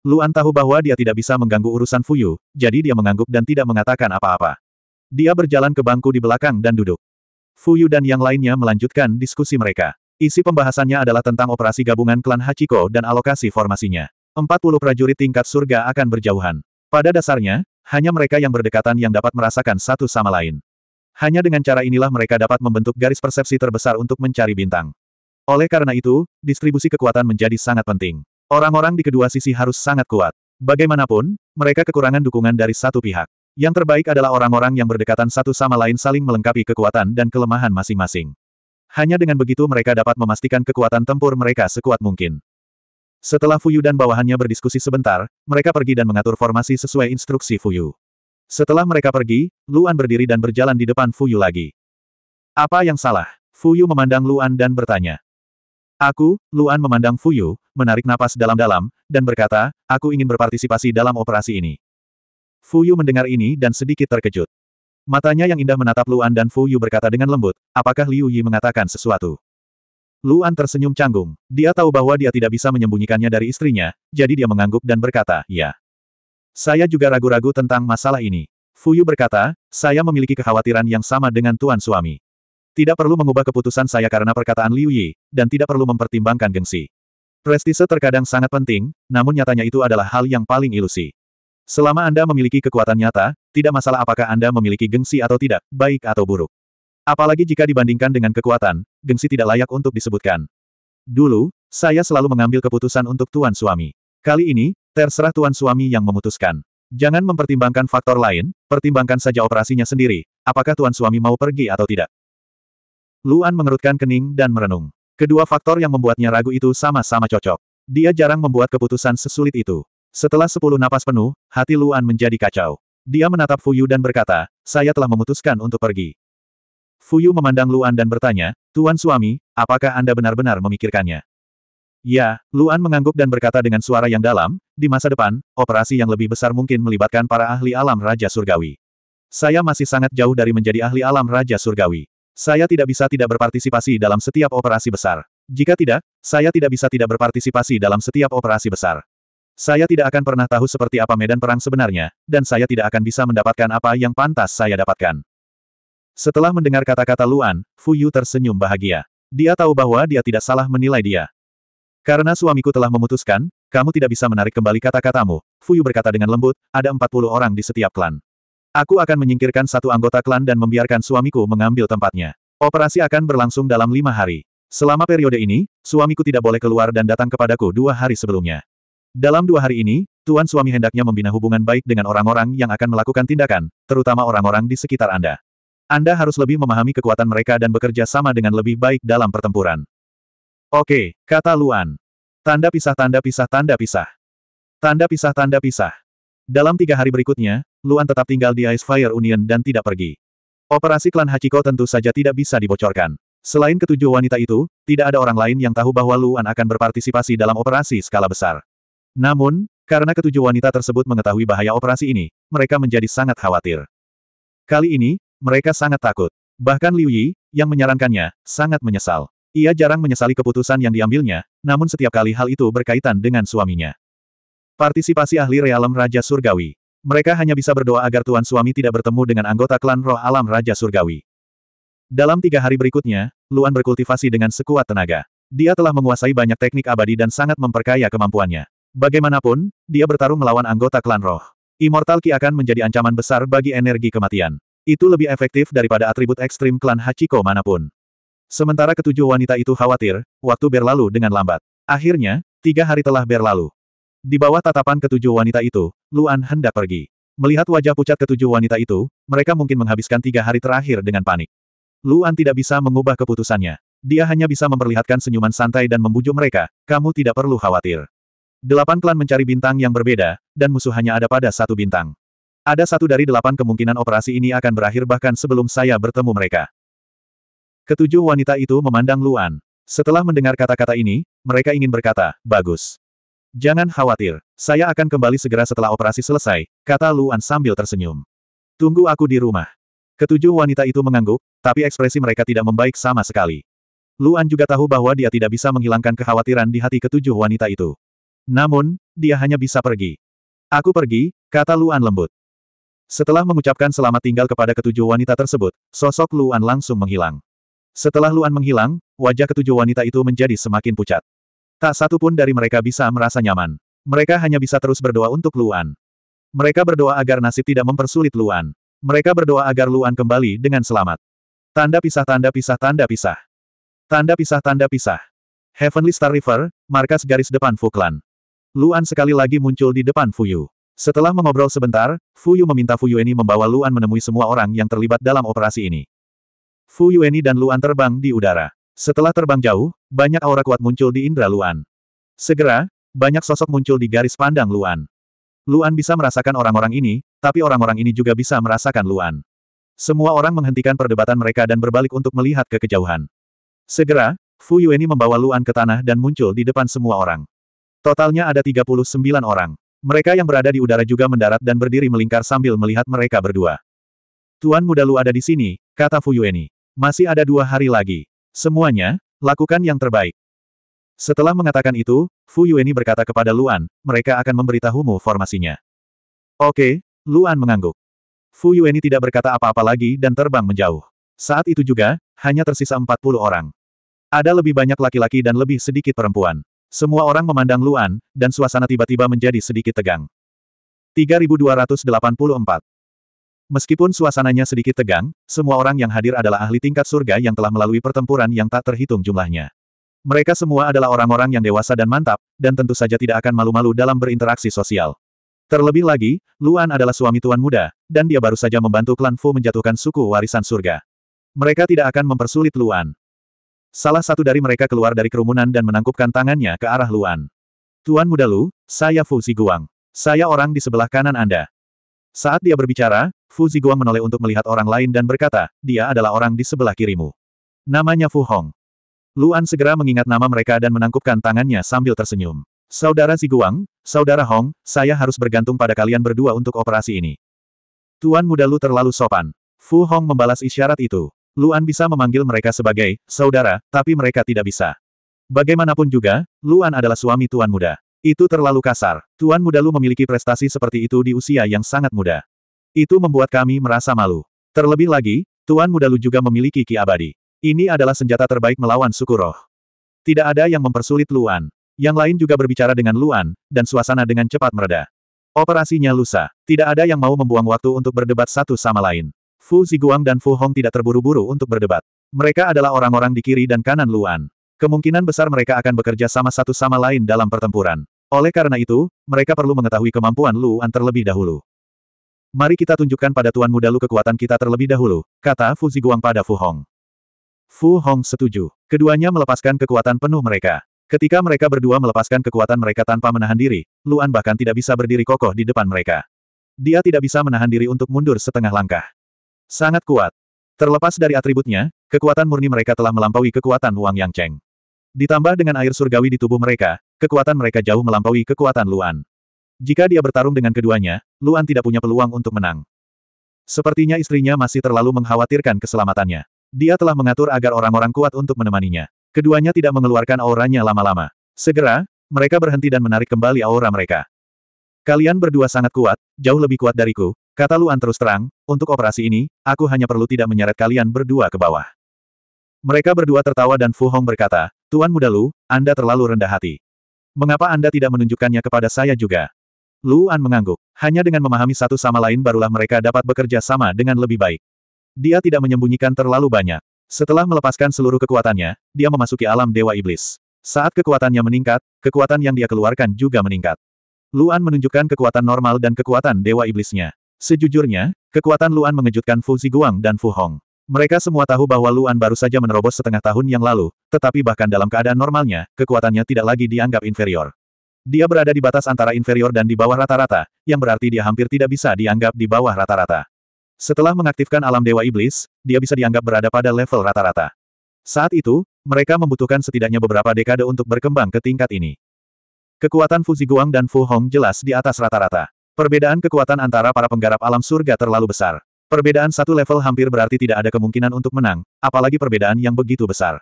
Luan tahu bahwa dia tidak bisa mengganggu urusan Fuyu, jadi dia mengangguk dan tidak mengatakan apa-apa. Dia berjalan ke bangku di belakang dan duduk. Fu Yu dan yang lainnya melanjutkan diskusi mereka. Isi pembahasannya adalah tentang operasi gabungan klan Hachiko dan alokasi formasinya. Empat puluh prajurit tingkat surga akan berjauhan. Pada dasarnya, hanya mereka yang berdekatan yang dapat merasakan satu sama lain. Hanya dengan cara inilah mereka dapat membentuk garis persepsi terbesar untuk mencari bintang. Oleh karena itu, distribusi kekuatan menjadi sangat penting. Orang-orang di kedua sisi harus sangat kuat. Bagaimanapun, mereka kekurangan dukungan dari satu pihak. Yang terbaik adalah orang-orang yang berdekatan satu sama lain saling melengkapi kekuatan dan kelemahan masing-masing. Hanya dengan begitu mereka dapat memastikan kekuatan tempur mereka sekuat mungkin. Setelah Fuyu dan bawahannya berdiskusi sebentar, mereka pergi dan mengatur formasi sesuai instruksi Fuyu. Setelah mereka pergi, Luan berdiri dan berjalan di depan Fuyu lagi. Apa yang salah? Fuyu memandang Luan dan bertanya. Aku, Luan memandang Fuyu, menarik napas dalam-dalam, dan berkata, aku ingin berpartisipasi dalam operasi ini. Fu Yu mendengar ini dan sedikit terkejut. Matanya yang indah menatap Luan dan Fu Yu berkata dengan lembut, apakah Liu Yi mengatakan sesuatu? Luan tersenyum canggung. Dia tahu bahwa dia tidak bisa menyembunyikannya dari istrinya, jadi dia mengangguk dan berkata, ya. Saya juga ragu-ragu tentang masalah ini. Fu Yu berkata, saya memiliki kekhawatiran yang sama dengan tuan suami. Tidak perlu mengubah keputusan saya karena perkataan Liu Yi, dan tidak perlu mempertimbangkan gengsi. Prestise terkadang sangat penting, namun nyatanya itu adalah hal yang paling ilusi. Selama Anda memiliki kekuatan nyata, tidak masalah apakah Anda memiliki gengsi atau tidak, baik atau buruk. Apalagi jika dibandingkan dengan kekuatan, gengsi tidak layak untuk disebutkan. Dulu, saya selalu mengambil keputusan untuk tuan suami. Kali ini, terserah tuan suami yang memutuskan. Jangan mempertimbangkan faktor lain, pertimbangkan saja operasinya sendiri, apakah tuan suami mau pergi atau tidak. Luan mengerutkan kening dan merenung. Kedua faktor yang membuatnya ragu itu sama-sama cocok. Dia jarang membuat keputusan sesulit itu. Setelah sepuluh napas penuh, hati Luan menjadi kacau. Dia menatap Fuyu dan berkata, saya telah memutuskan untuk pergi. Fuyu memandang Luan dan bertanya, Tuan Suami, apakah Anda benar-benar memikirkannya? Ya, Luan mengangguk dan berkata dengan suara yang dalam, di masa depan, operasi yang lebih besar mungkin melibatkan para ahli alam Raja Surgawi. Saya masih sangat jauh dari menjadi ahli alam Raja Surgawi. Saya tidak bisa tidak berpartisipasi dalam setiap operasi besar. Jika tidak, saya tidak bisa tidak berpartisipasi dalam setiap operasi besar. Saya tidak akan pernah tahu seperti apa medan perang sebenarnya, dan saya tidak akan bisa mendapatkan apa yang pantas saya dapatkan. Setelah mendengar kata-kata Luan, Yu tersenyum bahagia. Dia tahu bahwa dia tidak salah menilai dia. Karena suamiku telah memutuskan, kamu tidak bisa menarik kembali kata-katamu, Fu Yu berkata dengan lembut, ada 40 orang di setiap klan. Aku akan menyingkirkan satu anggota klan dan membiarkan suamiku mengambil tempatnya. Operasi akan berlangsung dalam lima hari. Selama periode ini, suamiku tidak boleh keluar dan datang kepadaku dua hari sebelumnya. Dalam dua hari ini, Tuan Suami hendaknya membina hubungan baik dengan orang-orang yang akan melakukan tindakan, terutama orang-orang di sekitar Anda. Anda harus lebih memahami kekuatan mereka dan bekerja sama dengan lebih baik dalam pertempuran. Oke, kata Luan. Tanda pisah tanda pisah tanda pisah. Tanda pisah tanda pisah. Dalam tiga hari berikutnya, Luan tetap tinggal di Ice Fire Union dan tidak pergi. Operasi klan Hachiko tentu saja tidak bisa dibocorkan. Selain ketujuh wanita itu, tidak ada orang lain yang tahu bahwa Luan akan berpartisipasi dalam operasi skala besar. Namun, karena ketujuh wanita tersebut mengetahui bahaya operasi ini, mereka menjadi sangat khawatir. Kali ini, mereka sangat takut. Bahkan Liu Yi, yang menyarankannya, sangat menyesal. Ia jarang menyesali keputusan yang diambilnya, namun setiap kali hal itu berkaitan dengan suaminya. Partisipasi ahli realem Raja Surgawi. Mereka hanya bisa berdoa agar Tuan Suami tidak bertemu dengan anggota klan roh alam Raja Surgawi. Dalam tiga hari berikutnya, Luan berkultivasi dengan sekuat tenaga. Dia telah menguasai banyak teknik abadi dan sangat memperkaya kemampuannya. Bagaimanapun, dia bertarung melawan anggota klan roh. Immortal Ki akan menjadi ancaman besar bagi energi kematian. Itu lebih efektif daripada atribut ekstrim klan Hachiko manapun. Sementara ketujuh wanita itu khawatir, waktu berlalu dengan lambat. Akhirnya, tiga hari telah berlalu. Di bawah tatapan ketujuh wanita itu, Luan hendak pergi. Melihat wajah pucat ketujuh wanita itu, mereka mungkin menghabiskan tiga hari terakhir dengan panik. Luan tidak bisa mengubah keputusannya. Dia hanya bisa memperlihatkan senyuman santai dan membujuk mereka, kamu tidak perlu khawatir. Delapan klan mencari bintang yang berbeda, dan musuh hanya ada pada satu bintang. Ada satu dari delapan kemungkinan operasi ini akan berakhir bahkan sebelum saya bertemu mereka. Ketujuh wanita itu memandang Luan. Setelah mendengar kata-kata ini, mereka ingin berkata, bagus. Jangan khawatir, saya akan kembali segera setelah operasi selesai, kata Luan sambil tersenyum. Tunggu aku di rumah. Ketujuh wanita itu mengangguk, tapi ekspresi mereka tidak membaik sama sekali. Luan juga tahu bahwa dia tidak bisa menghilangkan kekhawatiran di hati ketujuh wanita itu. Namun, dia hanya bisa pergi. Aku pergi, kata Luan lembut. Setelah mengucapkan selamat tinggal kepada ketujuh wanita tersebut, sosok Luan langsung menghilang. Setelah Luan menghilang, wajah ketujuh wanita itu menjadi semakin pucat. Tak satu pun dari mereka bisa merasa nyaman. Mereka hanya bisa terus berdoa untuk Luan. Mereka berdoa agar nasib tidak mempersulit Luan. Mereka berdoa agar Luan kembali dengan selamat. Tanda pisah tanda pisah tanda pisah. Tanda pisah tanda pisah. Heavenly Star River, markas garis depan Fuklan. Luan sekali lagi muncul di depan Fuyu. Setelah mengobrol sebentar, Fuyu meminta Fuyu Eni membawa Luan menemui semua orang yang terlibat dalam operasi ini. Fuyu Eni dan Luan terbang di udara. Setelah terbang jauh, banyak aura kuat muncul di indera Luan. Segera, banyak sosok muncul di garis pandang Luan. Luan bisa merasakan orang-orang ini, tapi orang-orang ini juga bisa merasakan Luan. Semua orang menghentikan perdebatan mereka dan berbalik untuk melihat ke kejauhan. Segera, Fu Yueni membawa Luan ke tanah dan muncul di depan semua orang. Totalnya ada 39 orang. Mereka yang berada di udara juga mendarat dan berdiri melingkar sambil melihat mereka berdua. Tuan muda Lu ada di sini, kata Fu Fuyueni. Masih ada dua hari lagi. Semuanya, lakukan yang terbaik. Setelah mengatakan itu, Fu Fuyueni berkata kepada Luan, mereka akan memberitahumu formasinya. Oke, Luan mengangguk. Fu Fuyueni tidak berkata apa-apa lagi dan terbang menjauh. Saat itu juga, hanya tersisa 40 orang. Ada lebih banyak laki-laki dan lebih sedikit perempuan. Semua orang memandang Luan, dan suasana tiba-tiba menjadi sedikit tegang. 3284 Meskipun suasananya sedikit tegang, semua orang yang hadir adalah ahli tingkat surga yang telah melalui pertempuran yang tak terhitung jumlahnya. Mereka semua adalah orang-orang yang dewasa dan mantap, dan tentu saja tidak akan malu-malu dalam berinteraksi sosial. Terlebih lagi, Luan adalah suami tuan muda, dan dia baru saja membantu klan Fu menjatuhkan suku warisan surga. Mereka tidak akan mempersulit Luan. Salah satu dari mereka keluar dari kerumunan dan menangkupkan tangannya ke arah Luan. Tuan muda Lu, saya Fu Ziguang. Saya orang di sebelah kanan Anda. Saat dia berbicara, Fu Ziguang menoleh untuk melihat orang lain dan berkata, dia adalah orang di sebelah kirimu. Namanya Fu Hong. Luan segera mengingat nama mereka dan menangkupkan tangannya sambil tersenyum. Saudara Ziguang, Saudara Hong, saya harus bergantung pada kalian berdua untuk operasi ini. Tuan muda Lu terlalu sopan. Fu Hong membalas isyarat itu. Luan bisa memanggil mereka sebagai saudara, tapi mereka tidak bisa. Bagaimanapun juga, Luan adalah suami tuan muda. Itu terlalu kasar. Tuan muda Lu memiliki prestasi seperti itu di usia yang sangat muda. Itu membuat kami merasa malu. Terlebih lagi, Tuan muda Lu juga memiliki ki abadi. Ini adalah senjata terbaik melawan suku roh. Tidak ada yang mempersulit Luan. Yang lain juga berbicara dengan Luan, dan suasana dengan cepat mereda. Operasinya lusa. Tidak ada yang mau membuang waktu untuk berdebat satu sama lain. Fu Ziguang dan Fu Hong tidak terburu-buru untuk berdebat. Mereka adalah orang-orang di kiri dan kanan Luan. Kemungkinan besar mereka akan bekerja sama satu sama lain dalam pertempuran. Oleh karena itu, mereka perlu mengetahui kemampuan Luan terlebih dahulu. Mari kita tunjukkan pada Tuan Muda Lu kekuatan kita terlebih dahulu, kata Fu Ziguang pada Fu Hong. Fu Hong setuju. Keduanya melepaskan kekuatan penuh mereka. Ketika mereka berdua melepaskan kekuatan mereka tanpa menahan diri, Luan bahkan tidak bisa berdiri kokoh di depan mereka. Dia tidak bisa menahan diri untuk mundur setengah langkah. Sangat kuat. Terlepas dari atributnya, kekuatan murni mereka telah melampaui kekuatan Wang Yang Cheng. Ditambah dengan air surgawi di tubuh mereka, kekuatan mereka jauh melampaui kekuatan Luan. Jika dia bertarung dengan keduanya, Luan tidak punya peluang untuk menang. Sepertinya istrinya masih terlalu mengkhawatirkan keselamatannya. Dia telah mengatur agar orang-orang kuat untuk menemaninya. Keduanya tidak mengeluarkan auranya lama-lama. Segera, mereka berhenti dan menarik kembali aura mereka. Kalian berdua sangat kuat, jauh lebih kuat dariku, Kata Luan terus terang, untuk operasi ini, aku hanya perlu tidak menyeret kalian berdua ke bawah. Mereka berdua tertawa dan Fu Hong berkata, Tuan muda Lu, Anda terlalu rendah hati. Mengapa Anda tidak menunjukkannya kepada saya juga? Luan mengangguk. Hanya dengan memahami satu sama lain barulah mereka dapat bekerja sama dengan lebih baik. Dia tidak menyembunyikan terlalu banyak. Setelah melepaskan seluruh kekuatannya, dia memasuki alam Dewa Iblis. Saat kekuatannya meningkat, kekuatan yang dia keluarkan juga meningkat. Luan menunjukkan kekuatan normal dan kekuatan Dewa Iblisnya. Sejujurnya, kekuatan Luan mengejutkan Fu Ziguang dan Fu Hong. Mereka semua tahu bahwa Luan baru saja menerobos setengah tahun yang lalu, tetapi bahkan dalam keadaan normalnya, kekuatannya tidak lagi dianggap inferior. Dia berada di batas antara inferior dan di bawah rata-rata, yang berarti dia hampir tidak bisa dianggap di bawah rata-rata. Setelah mengaktifkan alam Dewa Iblis, dia bisa dianggap berada pada level rata-rata. Saat itu, mereka membutuhkan setidaknya beberapa dekade untuk berkembang ke tingkat ini. Kekuatan Fu Ziguang dan Fu Hong jelas di atas rata-rata. Perbedaan kekuatan antara para penggarap alam surga terlalu besar. Perbedaan satu level hampir berarti tidak ada kemungkinan untuk menang, apalagi perbedaan yang begitu besar.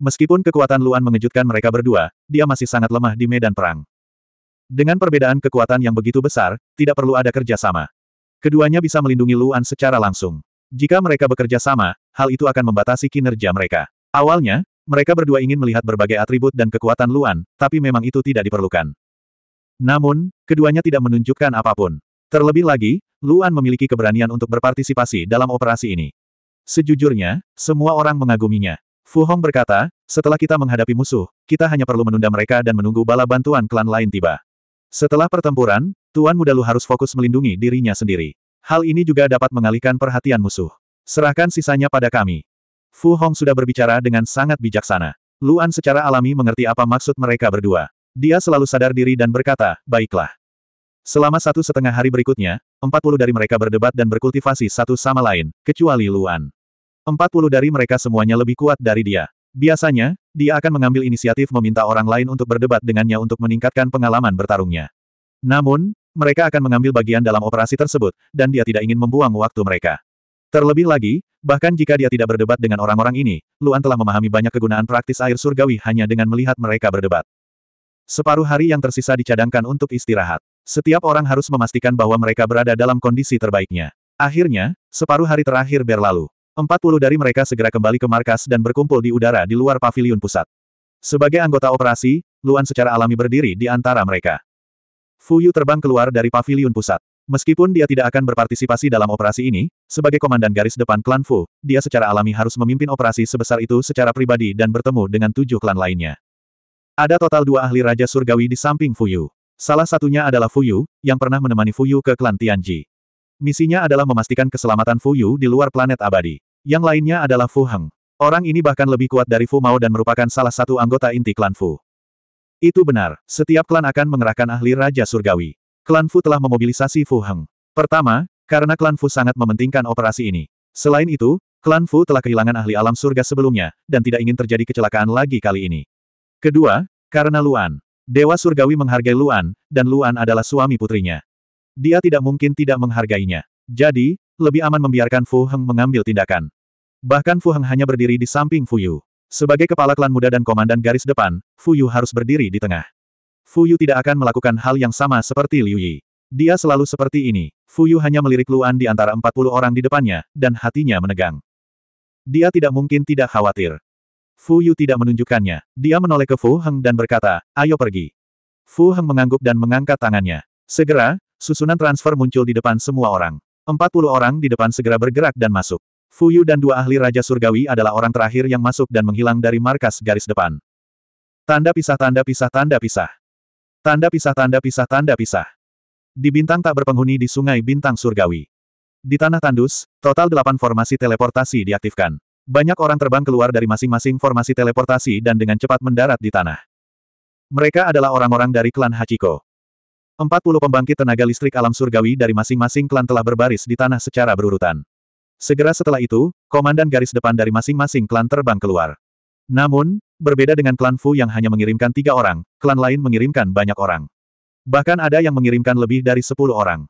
Meskipun kekuatan Luan mengejutkan mereka berdua, dia masih sangat lemah di medan perang. Dengan perbedaan kekuatan yang begitu besar, tidak perlu ada kerjasama. Keduanya bisa melindungi Luan secara langsung. Jika mereka bekerja sama, hal itu akan membatasi kinerja mereka. Awalnya, mereka berdua ingin melihat berbagai atribut dan kekuatan Luan, tapi memang itu tidak diperlukan. Namun, keduanya tidak menunjukkan apapun. Terlebih lagi, Luan memiliki keberanian untuk berpartisipasi dalam operasi ini. Sejujurnya, semua orang mengaguminya. Fu Hong berkata, setelah kita menghadapi musuh, kita hanya perlu menunda mereka dan menunggu bala bantuan klan lain tiba. Setelah pertempuran, Tuan Muda Lu harus fokus melindungi dirinya sendiri. Hal ini juga dapat mengalihkan perhatian musuh. Serahkan sisanya pada kami. Fu Hong sudah berbicara dengan sangat bijaksana. Luan secara alami mengerti apa maksud mereka berdua. Dia selalu sadar diri dan berkata, baiklah. Selama satu setengah hari berikutnya, empat puluh dari mereka berdebat dan berkultivasi satu sama lain, kecuali Luan. puluh dari mereka semuanya lebih kuat dari dia. Biasanya, dia akan mengambil inisiatif meminta orang lain untuk berdebat dengannya untuk meningkatkan pengalaman bertarungnya. Namun, mereka akan mengambil bagian dalam operasi tersebut, dan dia tidak ingin membuang waktu mereka. Terlebih lagi, bahkan jika dia tidak berdebat dengan orang-orang ini, Luan telah memahami banyak kegunaan praktis air surgawi hanya dengan melihat mereka berdebat. Separuh hari yang tersisa dicadangkan untuk istirahat. Setiap orang harus memastikan bahwa mereka berada dalam kondisi terbaiknya. Akhirnya, separuh hari terakhir berlalu. Empat puluh dari mereka segera kembali ke markas dan berkumpul di udara di luar paviliun pusat. Sebagai anggota operasi, Luan secara alami berdiri di antara mereka. Fu Yu terbang keluar dari paviliun pusat. Meskipun dia tidak akan berpartisipasi dalam operasi ini, sebagai komandan garis depan klan Fu, dia secara alami harus memimpin operasi sebesar itu secara pribadi dan bertemu dengan tujuh klan lainnya. Ada total dua ahli Raja Surgawi di samping Fuyu. Salah satunya adalah Fuyu, yang pernah menemani Fuyu ke klan Tianji. Misinya adalah memastikan keselamatan Fuyu di luar planet abadi. Yang lainnya adalah Fu Heng. Orang ini bahkan lebih kuat dari Fu Mao dan merupakan salah satu anggota inti klan Fu. Itu benar, setiap klan akan mengerahkan ahli Raja Surgawi. Klan Fu telah memobilisasi Fu Heng. Pertama, karena klan Fu sangat mementingkan operasi ini. Selain itu, klan Fu telah kehilangan ahli alam surga sebelumnya, dan tidak ingin terjadi kecelakaan lagi kali ini. Kedua, karena Luan. Dewa Surgawi menghargai Luan, dan Luan adalah suami putrinya. Dia tidak mungkin tidak menghargainya. Jadi, lebih aman membiarkan Fu Heng mengambil tindakan. Bahkan Fu Heng hanya berdiri di samping Fu Yu. Sebagai kepala klan muda dan komandan garis depan, Fu Yu harus berdiri di tengah. Fu Yu tidak akan melakukan hal yang sama seperti Liu Yi. Dia selalu seperti ini. Fu Yu hanya melirik Luan di antara 40 orang di depannya, dan hatinya menegang. Dia tidak mungkin tidak khawatir. Fu Yu tidak menunjukkannya. Dia menoleh ke Fu Heng dan berkata, ayo pergi. Fu Heng mengangguk dan mengangkat tangannya. Segera, susunan transfer muncul di depan semua orang. Empat puluh orang di depan segera bergerak dan masuk. Fu Yu dan dua ahli Raja Surgawi adalah orang terakhir yang masuk dan menghilang dari markas garis depan. Tanda pisah tanda pisah tanda pisah. Tanda pisah tanda pisah tanda pisah. Di bintang tak berpenghuni di sungai bintang Surgawi. Di tanah tandus, total delapan formasi teleportasi diaktifkan. Banyak orang terbang keluar dari masing-masing formasi teleportasi dan dengan cepat mendarat di tanah. Mereka adalah orang-orang dari klan Hachiko. 40 pembangkit tenaga listrik alam surgawi dari masing-masing klan telah berbaris di tanah secara berurutan. Segera setelah itu, komandan garis depan dari masing-masing klan terbang keluar. Namun, berbeda dengan klan Fu yang hanya mengirimkan tiga orang, klan lain mengirimkan banyak orang. Bahkan ada yang mengirimkan lebih dari sepuluh orang.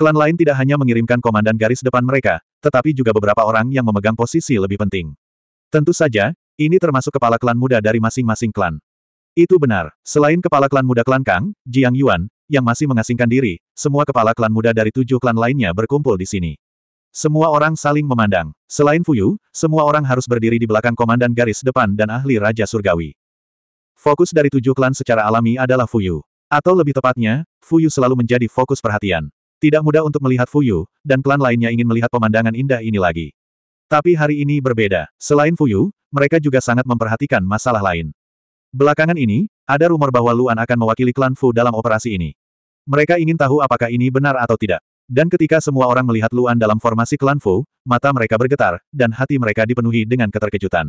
Klan lain tidak hanya mengirimkan komandan garis depan mereka, tetapi juga beberapa orang yang memegang posisi lebih penting. Tentu saja, ini termasuk kepala klan muda dari masing-masing klan. Itu benar, selain kepala klan muda klan Kang, Jiang Yuan, yang masih mengasingkan diri, semua kepala klan muda dari tujuh klan lainnya berkumpul di sini. Semua orang saling memandang. Selain Fuyu, semua orang harus berdiri di belakang komandan garis depan dan ahli Raja Surgawi. Fokus dari tujuh klan secara alami adalah Fuyu. Atau lebih tepatnya, Fuyu selalu menjadi fokus perhatian. Tidak mudah untuk melihat Fuyu, dan klan lainnya ingin melihat pemandangan indah ini lagi. Tapi hari ini berbeda. Selain Fuyu, mereka juga sangat memperhatikan masalah lain. Belakangan ini, ada rumor bahwa Luan akan mewakili klan Fu dalam operasi ini. Mereka ingin tahu apakah ini benar atau tidak. Dan ketika semua orang melihat Luan dalam formasi klan Fu, mata mereka bergetar, dan hati mereka dipenuhi dengan keterkejutan.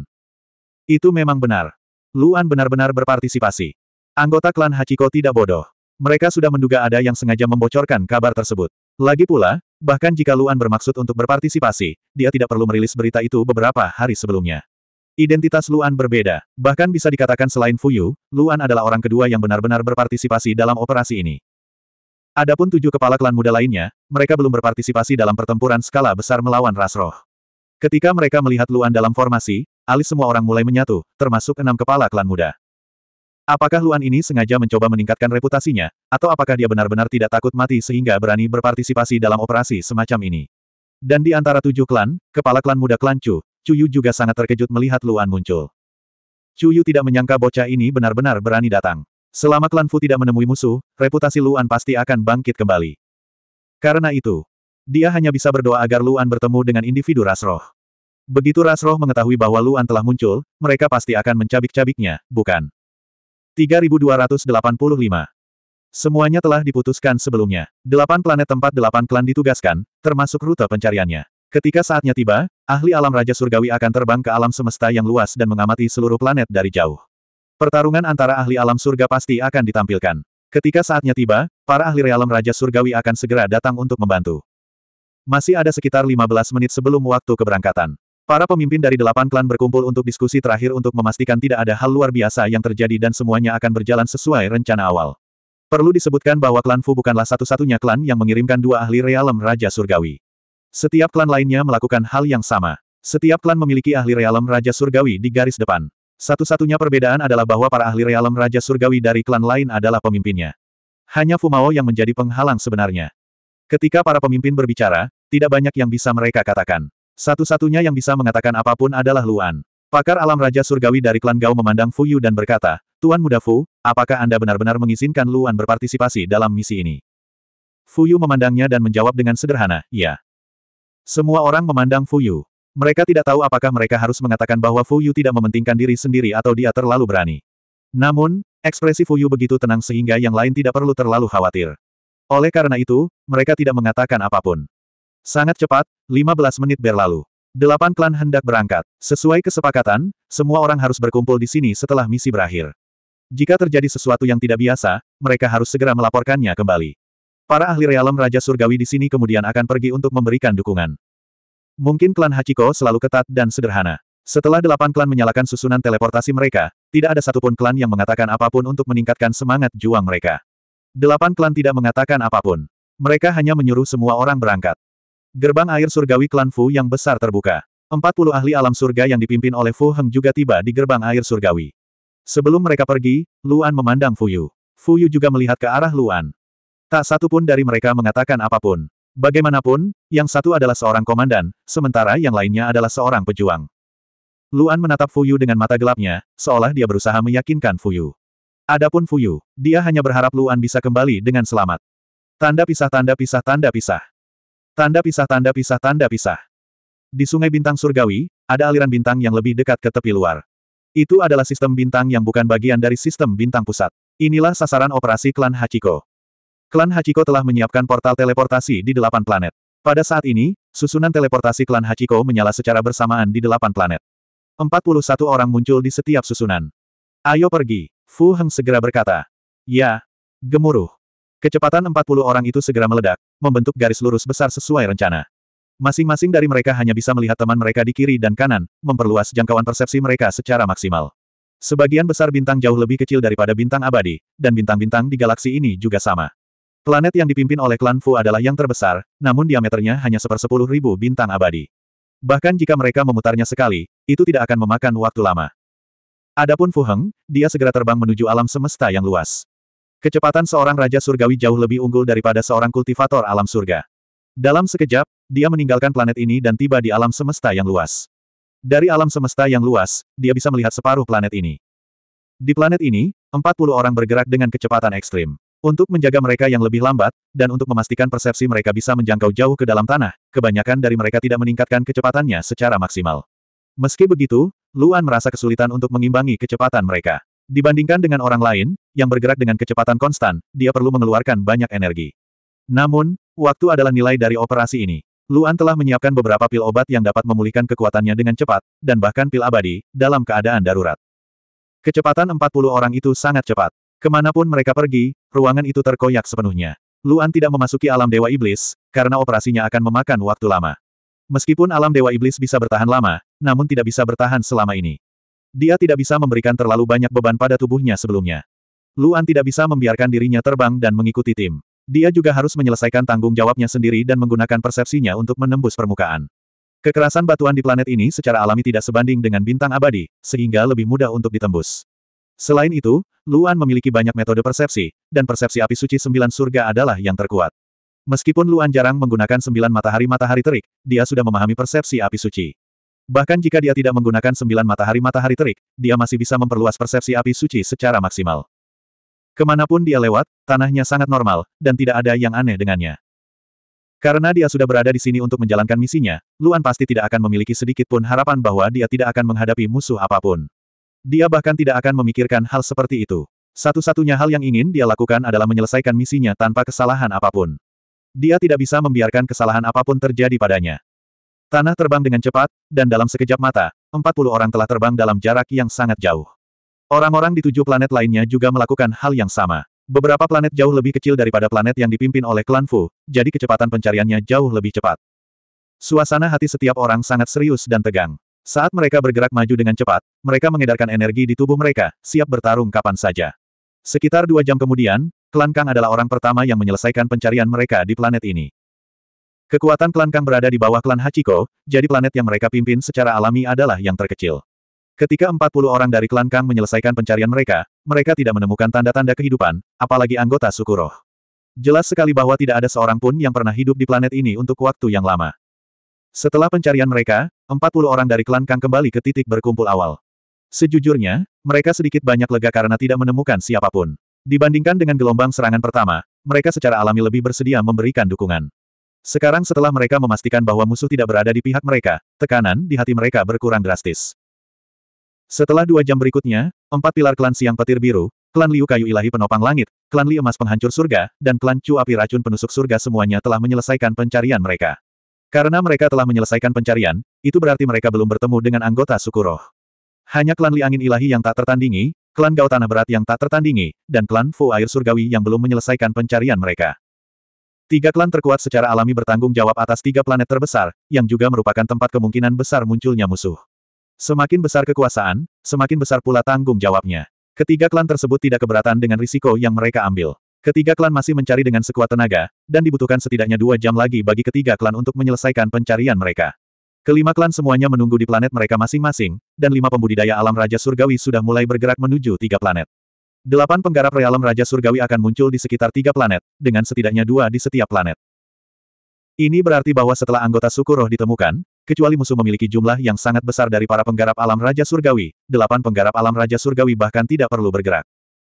Itu memang benar. Luan benar-benar berpartisipasi. Anggota klan Hachiko tidak bodoh mereka sudah menduga ada yang sengaja membocorkan kabar tersebut. Lagi pula, bahkan jika Luan bermaksud untuk berpartisipasi, dia tidak perlu merilis berita itu beberapa hari sebelumnya. Identitas Luan berbeda, bahkan bisa dikatakan selain Fuyu, Luan adalah orang kedua yang benar-benar berpartisipasi dalam operasi ini. Adapun tujuh kepala klan muda lainnya, mereka belum berpartisipasi dalam pertempuran skala besar melawan Rasroh. Ketika mereka melihat Luan dalam formasi, alis semua orang mulai menyatu, termasuk enam kepala klan muda. Apakah Luan ini sengaja mencoba meningkatkan reputasinya, atau apakah dia benar-benar tidak takut mati sehingga berani berpartisipasi dalam operasi semacam ini? Dan di antara tujuh klan, kepala klan muda klan Chu, Yu juga sangat terkejut melihat Luan muncul. Yu tidak menyangka bocah ini benar-benar berani datang. Selama klan Fu tidak menemui musuh, reputasi Luan pasti akan bangkit kembali. Karena itu, dia hanya bisa berdoa agar Luan bertemu dengan individu Rasroh. Begitu Rasroh mengetahui bahwa Luan telah muncul, mereka pasti akan mencabik-cabiknya, bukan? 3285. Semuanya telah diputuskan sebelumnya. Delapan planet tempat delapan klan ditugaskan, termasuk rute pencariannya. Ketika saatnya tiba, ahli alam Raja Surgawi akan terbang ke alam semesta yang luas dan mengamati seluruh planet dari jauh. Pertarungan antara ahli alam surga pasti akan ditampilkan. Ketika saatnya tiba, para ahli realam Raja Surgawi akan segera datang untuk membantu. Masih ada sekitar 15 menit sebelum waktu keberangkatan. Para pemimpin dari delapan klan berkumpul untuk diskusi terakhir untuk memastikan tidak ada hal luar biasa yang terjadi dan semuanya akan berjalan sesuai rencana awal. Perlu disebutkan bahwa klan Fu bukanlah satu-satunya klan yang mengirimkan dua ahli realem Raja Surgawi. Setiap klan lainnya melakukan hal yang sama. Setiap klan memiliki ahli realem Raja Surgawi di garis depan. Satu-satunya perbedaan adalah bahwa para ahli realem Raja Surgawi dari klan lain adalah pemimpinnya. Hanya Fu Mao yang menjadi penghalang sebenarnya. Ketika para pemimpin berbicara, tidak banyak yang bisa mereka katakan. Satu-satunya yang bisa mengatakan apapun adalah Luan. Pakar alam Raja Surgawi dari klan Gao memandang Fu Yu dan berkata, Tuan Muda Fu, apakah Anda benar-benar mengizinkan Luan berpartisipasi dalam misi ini? Fu Yu memandangnya dan menjawab dengan sederhana, ya. Semua orang memandang Fu Yu. Mereka tidak tahu apakah mereka harus mengatakan bahwa Fu Yu tidak mementingkan diri sendiri atau dia terlalu berani. Namun, ekspresi Fu Yu begitu tenang sehingga yang lain tidak perlu terlalu khawatir. Oleh karena itu, mereka tidak mengatakan apapun. Sangat cepat, 15 menit berlalu. Delapan klan hendak berangkat. Sesuai kesepakatan, semua orang harus berkumpul di sini setelah misi berakhir. Jika terjadi sesuatu yang tidak biasa, mereka harus segera melaporkannya kembali. Para ahli realem Raja Surgawi di sini kemudian akan pergi untuk memberikan dukungan. Mungkin klan Hachiko selalu ketat dan sederhana. Setelah delapan klan menyalakan susunan teleportasi mereka, tidak ada satupun klan yang mengatakan apapun untuk meningkatkan semangat juang mereka. Delapan klan tidak mengatakan apapun. Mereka hanya menyuruh semua orang berangkat. Gerbang air surgawi klan Fu yang besar terbuka. 40 ahli alam surga yang dipimpin oleh Fu Heng juga tiba di gerbang air surgawi. Sebelum mereka pergi, Luan memandang Fu Yu. Fu Yu juga melihat ke arah Luan. Tak satu pun dari mereka mengatakan apapun. Bagaimanapun, yang satu adalah seorang komandan, sementara yang lainnya adalah seorang pejuang. Luan menatap Fu Yu dengan mata gelapnya, seolah dia berusaha meyakinkan Fu Yu. Adapun Fu Yu, dia hanya berharap Luan bisa kembali dengan selamat. Tanda pisah tanda pisah tanda pisah. Tanda pisah tanda pisah tanda pisah. Di Sungai Bintang Surgawi, ada aliran bintang yang lebih dekat ke tepi luar. Itu adalah sistem bintang yang bukan bagian dari sistem bintang pusat. Inilah sasaran operasi klan Hachiko. Klan Hachiko telah menyiapkan portal teleportasi di delapan planet. Pada saat ini, susunan teleportasi klan Hachiko menyala secara bersamaan di delapan planet. 41 orang muncul di setiap susunan. Ayo pergi, Fu Heng segera berkata. Ya, gemuruh. Kecepatan 40 orang itu segera meledak, membentuk garis lurus besar sesuai rencana. Masing-masing dari mereka hanya bisa melihat teman mereka di kiri dan kanan, memperluas jangkauan persepsi mereka secara maksimal. Sebagian besar bintang jauh lebih kecil daripada bintang abadi, dan bintang-bintang di galaksi ini juga sama. Planet yang dipimpin oleh klan Fu adalah yang terbesar, namun diameternya hanya sepersepuluh ribu bintang abadi. Bahkan jika mereka memutarnya sekali, itu tidak akan memakan waktu lama. Adapun Fu Heng, dia segera terbang menuju alam semesta yang luas. Kecepatan seorang Raja Surgawi jauh lebih unggul daripada seorang kultivator alam surga. Dalam sekejap, dia meninggalkan planet ini dan tiba di alam semesta yang luas. Dari alam semesta yang luas, dia bisa melihat separuh planet ini. Di planet ini, 40 orang bergerak dengan kecepatan ekstrim. Untuk menjaga mereka yang lebih lambat, dan untuk memastikan persepsi mereka bisa menjangkau jauh ke dalam tanah, kebanyakan dari mereka tidak meningkatkan kecepatannya secara maksimal. Meski begitu, Luan merasa kesulitan untuk mengimbangi kecepatan mereka. Dibandingkan dengan orang lain, yang bergerak dengan kecepatan konstan, dia perlu mengeluarkan banyak energi. Namun, waktu adalah nilai dari operasi ini. Luan telah menyiapkan beberapa pil obat yang dapat memulihkan kekuatannya dengan cepat, dan bahkan pil abadi, dalam keadaan darurat. Kecepatan 40 orang itu sangat cepat. Kemanapun mereka pergi, ruangan itu terkoyak sepenuhnya. Luan tidak memasuki alam Dewa Iblis, karena operasinya akan memakan waktu lama. Meskipun alam Dewa Iblis bisa bertahan lama, namun tidak bisa bertahan selama ini. Dia tidak bisa memberikan terlalu banyak beban pada tubuhnya sebelumnya. Luan tidak bisa membiarkan dirinya terbang dan mengikuti tim. Dia juga harus menyelesaikan tanggung jawabnya sendiri dan menggunakan persepsinya untuk menembus permukaan. Kekerasan batuan di planet ini secara alami tidak sebanding dengan bintang abadi, sehingga lebih mudah untuk ditembus. Selain itu, Luan memiliki banyak metode persepsi, dan persepsi api suci sembilan surga adalah yang terkuat. Meskipun Luan jarang menggunakan sembilan matahari-matahari terik, dia sudah memahami persepsi api suci. Bahkan jika dia tidak menggunakan sembilan matahari-matahari terik, dia masih bisa memperluas persepsi api suci secara maksimal. Kemanapun dia lewat, tanahnya sangat normal, dan tidak ada yang aneh dengannya. Karena dia sudah berada di sini untuk menjalankan misinya, Luan pasti tidak akan memiliki sedikit pun harapan bahwa dia tidak akan menghadapi musuh apapun. Dia bahkan tidak akan memikirkan hal seperti itu. Satu-satunya hal yang ingin dia lakukan adalah menyelesaikan misinya tanpa kesalahan apapun. Dia tidak bisa membiarkan kesalahan apapun terjadi padanya. Tanah terbang dengan cepat, dan dalam sekejap mata, 40 orang telah terbang dalam jarak yang sangat jauh. Orang-orang di tujuh planet lainnya juga melakukan hal yang sama. Beberapa planet jauh lebih kecil daripada planet yang dipimpin oleh klan Fu, jadi kecepatan pencariannya jauh lebih cepat. Suasana hati setiap orang sangat serius dan tegang. Saat mereka bergerak maju dengan cepat, mereka mengedarkan energi di tubuh mereka, siap bertarung kapan saja. Sekitar dua jam kemudian, klan Kang adalah orang pertama yang menyelesaikan pencarian mereka di planet ini. Kekuatan klan Kang berada di bawah klan Hachiko, jadi planet yang mereka pimpin secara alami adalah yang terkecil. Ketika 40 orang dari klan Kang menyelesaikan pencarian mereka, mereka tidak menemukan tanda-tanda kehidupan, apalagi anggota suku roh. Jelas sekali bahwa tidak ada seorang pun yang pernah hidup di planet ini untuk waktu yang lama. Setelah pencarian mereka, 40 orang dari klan Kang kembali ke titik berkumpul awal. Sejujurnya, mereka sedikit banyak lega karena tidak menemukan siapapun. Dibandingkan dengan gelombang serangan pertama, mereka secara alami lebih bersedia memberikan dukungan. Sekarang setelah mereka memastikan bahwa musuh tidak berada di pihak mereka, tekanan di hati mereka berkurang drastis. Setelah dua jam berikutnya, empat pilar klan siang petir biru, klan Liu kayu ilahi penopang langit, klan Li emas penghancur surga, dan klan Chu api racun penusuk surga semuanya telah menyelesaikan pencarian mereka. Karena mereka telah menyelesaikan pencarian, itu berarti mereka belum bertemu dengan anggota suku roh. Hanya klan Li angin ilahi yang tak tertandingi, klan Gao tanah berat yang tak tertandingi, dan klan Fu air surgawi yang belum menyelesaikan pencarian mereka. Tiga klan terkuat secara alami bertanggung jawab atas tiga planet terbesar, yang juga merupakan tempat kemungkinan besar munculnya musuh. Semakin besar kekuasaan, semakin besar pula tanggung jawabnya. Ketiga klan tersebut tidak keberatan dengan risiko yang mereka ambil. Ketiga klan masih mencari dengan sekuat tenaga, dan dibutuhkan setidaknya dua jam lagi bagi ketiga klan untuk menyelesaikan pencarian mereka. Kelima klan semuanya menunggu di planet mereka masing-masing, dan lima pembudidaya alam Raja Surgawi sudah mulai bergerak menuju tiga planet. Delapan penggarap realem Raja Surgawi akan muncul di sekitar tiga planet, dengan setidaknya dua di setiap planet. Ini berarti bahwa setelah anggota suku roh ditemukan, kecuali musuh memiliki jumlah yang sangat besar dari para penggarap alam Raja Surgawi, delapan penggarap alam Raja Surgawi bahkan tidak perlu bergerak.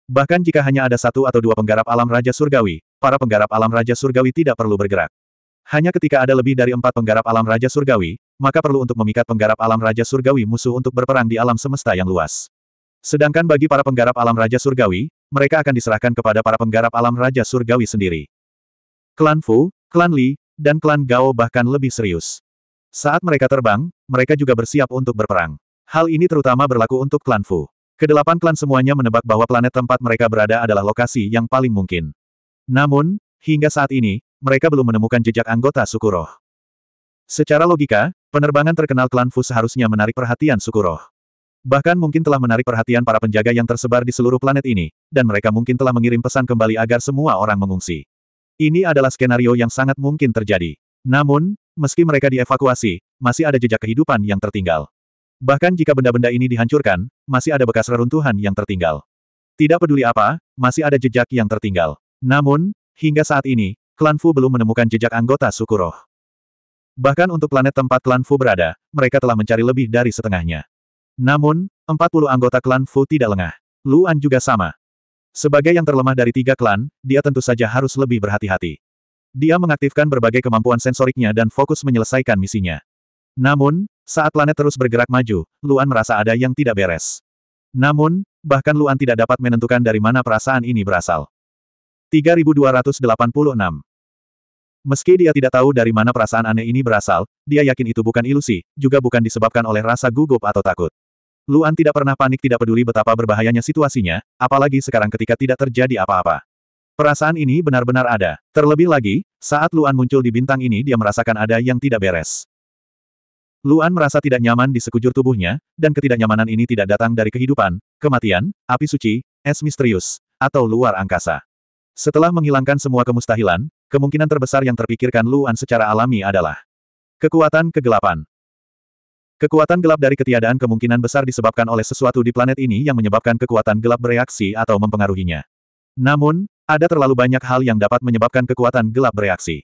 Bahkan jika hanya ada satu atau dua penggarap alam Raja Surgawi, para penggarap alam Raja Surgawi tidak perlu bergerak. Hanya ketika ada lebih dari empat penggarap alam Raja Surgawi, maka perlu untuk memikat penggarap alam Raja Surgawi musuh untuk berperang di alam semesta yang luas. Sedangkan bagi para penggarap alam Raja Surgawi, mereka akan diserahkan kepada para penggarap alam Raja Surgawi sendiri. Klan Fu, Klan Li, dan Klan Gao bahkan lebih serius. Saat mereka terbang, mereka juga bersiap untuk berperang. Hal ini terutama berlaku untuk Klan Fu. Kedelapan klan semuanya menebak bahwa planet tempat mereka berada adalah lokasi yang paling mungkin. Namun, hingga saat ini, mereka belum menemukan jejak anggota Sukuroh. Secara logika, penerbangan terkenal klan Fu seharusnya menarik perhatian Sukuroh. Bahkan mungkin telah menarik perhatian para penjaga yang tersebar di seluruh planet ini, dan mereka mungkin telah mengirim pesan kembali agar semua orang mengungsi. Ini adalah skenario yang sangat mungkin terjadi. Namun, meski mereka dievakuasi, masih ada jejak kehidupan yang tertinggal. Bahkan jika benda-benda ini dihancurkan, masih ada bekas reruntuhan yang tertinggal. Tidak peduli apa, masih ada jejak yang tertinggal. Namun, hingga saat ini, klan Fu belum menemukan jejak anggota suku Bahkan untuk planet tempat klan Fu berada, mereka telah mencari lebih dari setengahnya. Namun, 40 anggota klan Fu tidak lengah. Luan juga sama. Sebagai yang terlemah dari tiga klan, dia tentu saja harus lebih berhati-hati. Dia mengaktifkan berbagai kemampuan sensoriknya dan fokus menyelesaikan misinya. Namun, saat planet terus bergerak maju, Luan merasa ada yang tidak beres. Namun, bahkan Luan tidak dapat menentukan dari mana perasaan ini berasal. 3286 Meski dia tidak tahu dari mana perasaan aneh ini berasal, dia yakin itu bukan ilusi, juga bukan disebabkan oleh rasa gugup atau takut. Luan tidak pernah panik tidak peduli betapa berbahayanya situasinya, apalagi sekarang ketika tidak terjadi apa-apa. Perasaan ini benar-benar ada. Terlebih lagi, saat Luan muncul di bintang ini dia merasakan ada yang tidak beres. Luan merasa tidak nyaman di sekujur tubuhnya, dan ketidaknyamanan ini tidak datang dari kehidupan, kematian, api suci, es misterius, atau luar angkasa. Setelah menghilangkan semua kemustahilan, kemungkinan terbesar yang terpikirkan Luan secara alami adalah kekuatan kegelapan. Kekuatan gelap dari ketiadaan kemungkinan besar disebabkan oleh sesuatu di planet ini yang menyebabkan kekuatan gelap bereaksi atau mempengaruhinya. Namun, ada terlalu banyak hal yang dapat menyebabkan kekuatan gelap bereaksi.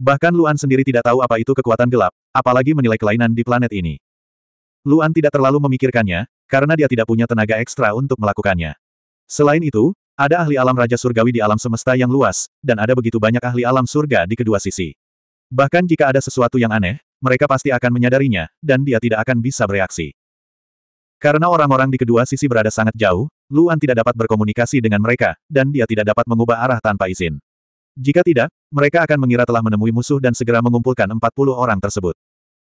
Bahkan Luan sendiri tidak tahu apa itu kekuatan gelap, apalagi menilai kelainan di planet ini. Luan tidak terlalu memikirkannya, karena dia tidak punya tenaga ekstra untuk melakukannya. Selain itu, ada ahli alam Raja Surgawi di alam semesta yang luas, dan ada begitu banyak ahli alam surga di kedua sisi. Bahkan jika ada sesuatu yang aneh, mereka pasti akan menyadarinya, dan dia tidak akan bisa bereaksi. Karena orang-orang di kedua sisi berada sangat jauh, Luan tidak dapat berkomunikasi dengan mereka, dan dia tidak dapat mengubah arah tanpa izin. Jika tidak, mereka akan mengira telah menemui musuh dan segera mengumpulkan 40 orang tersebut.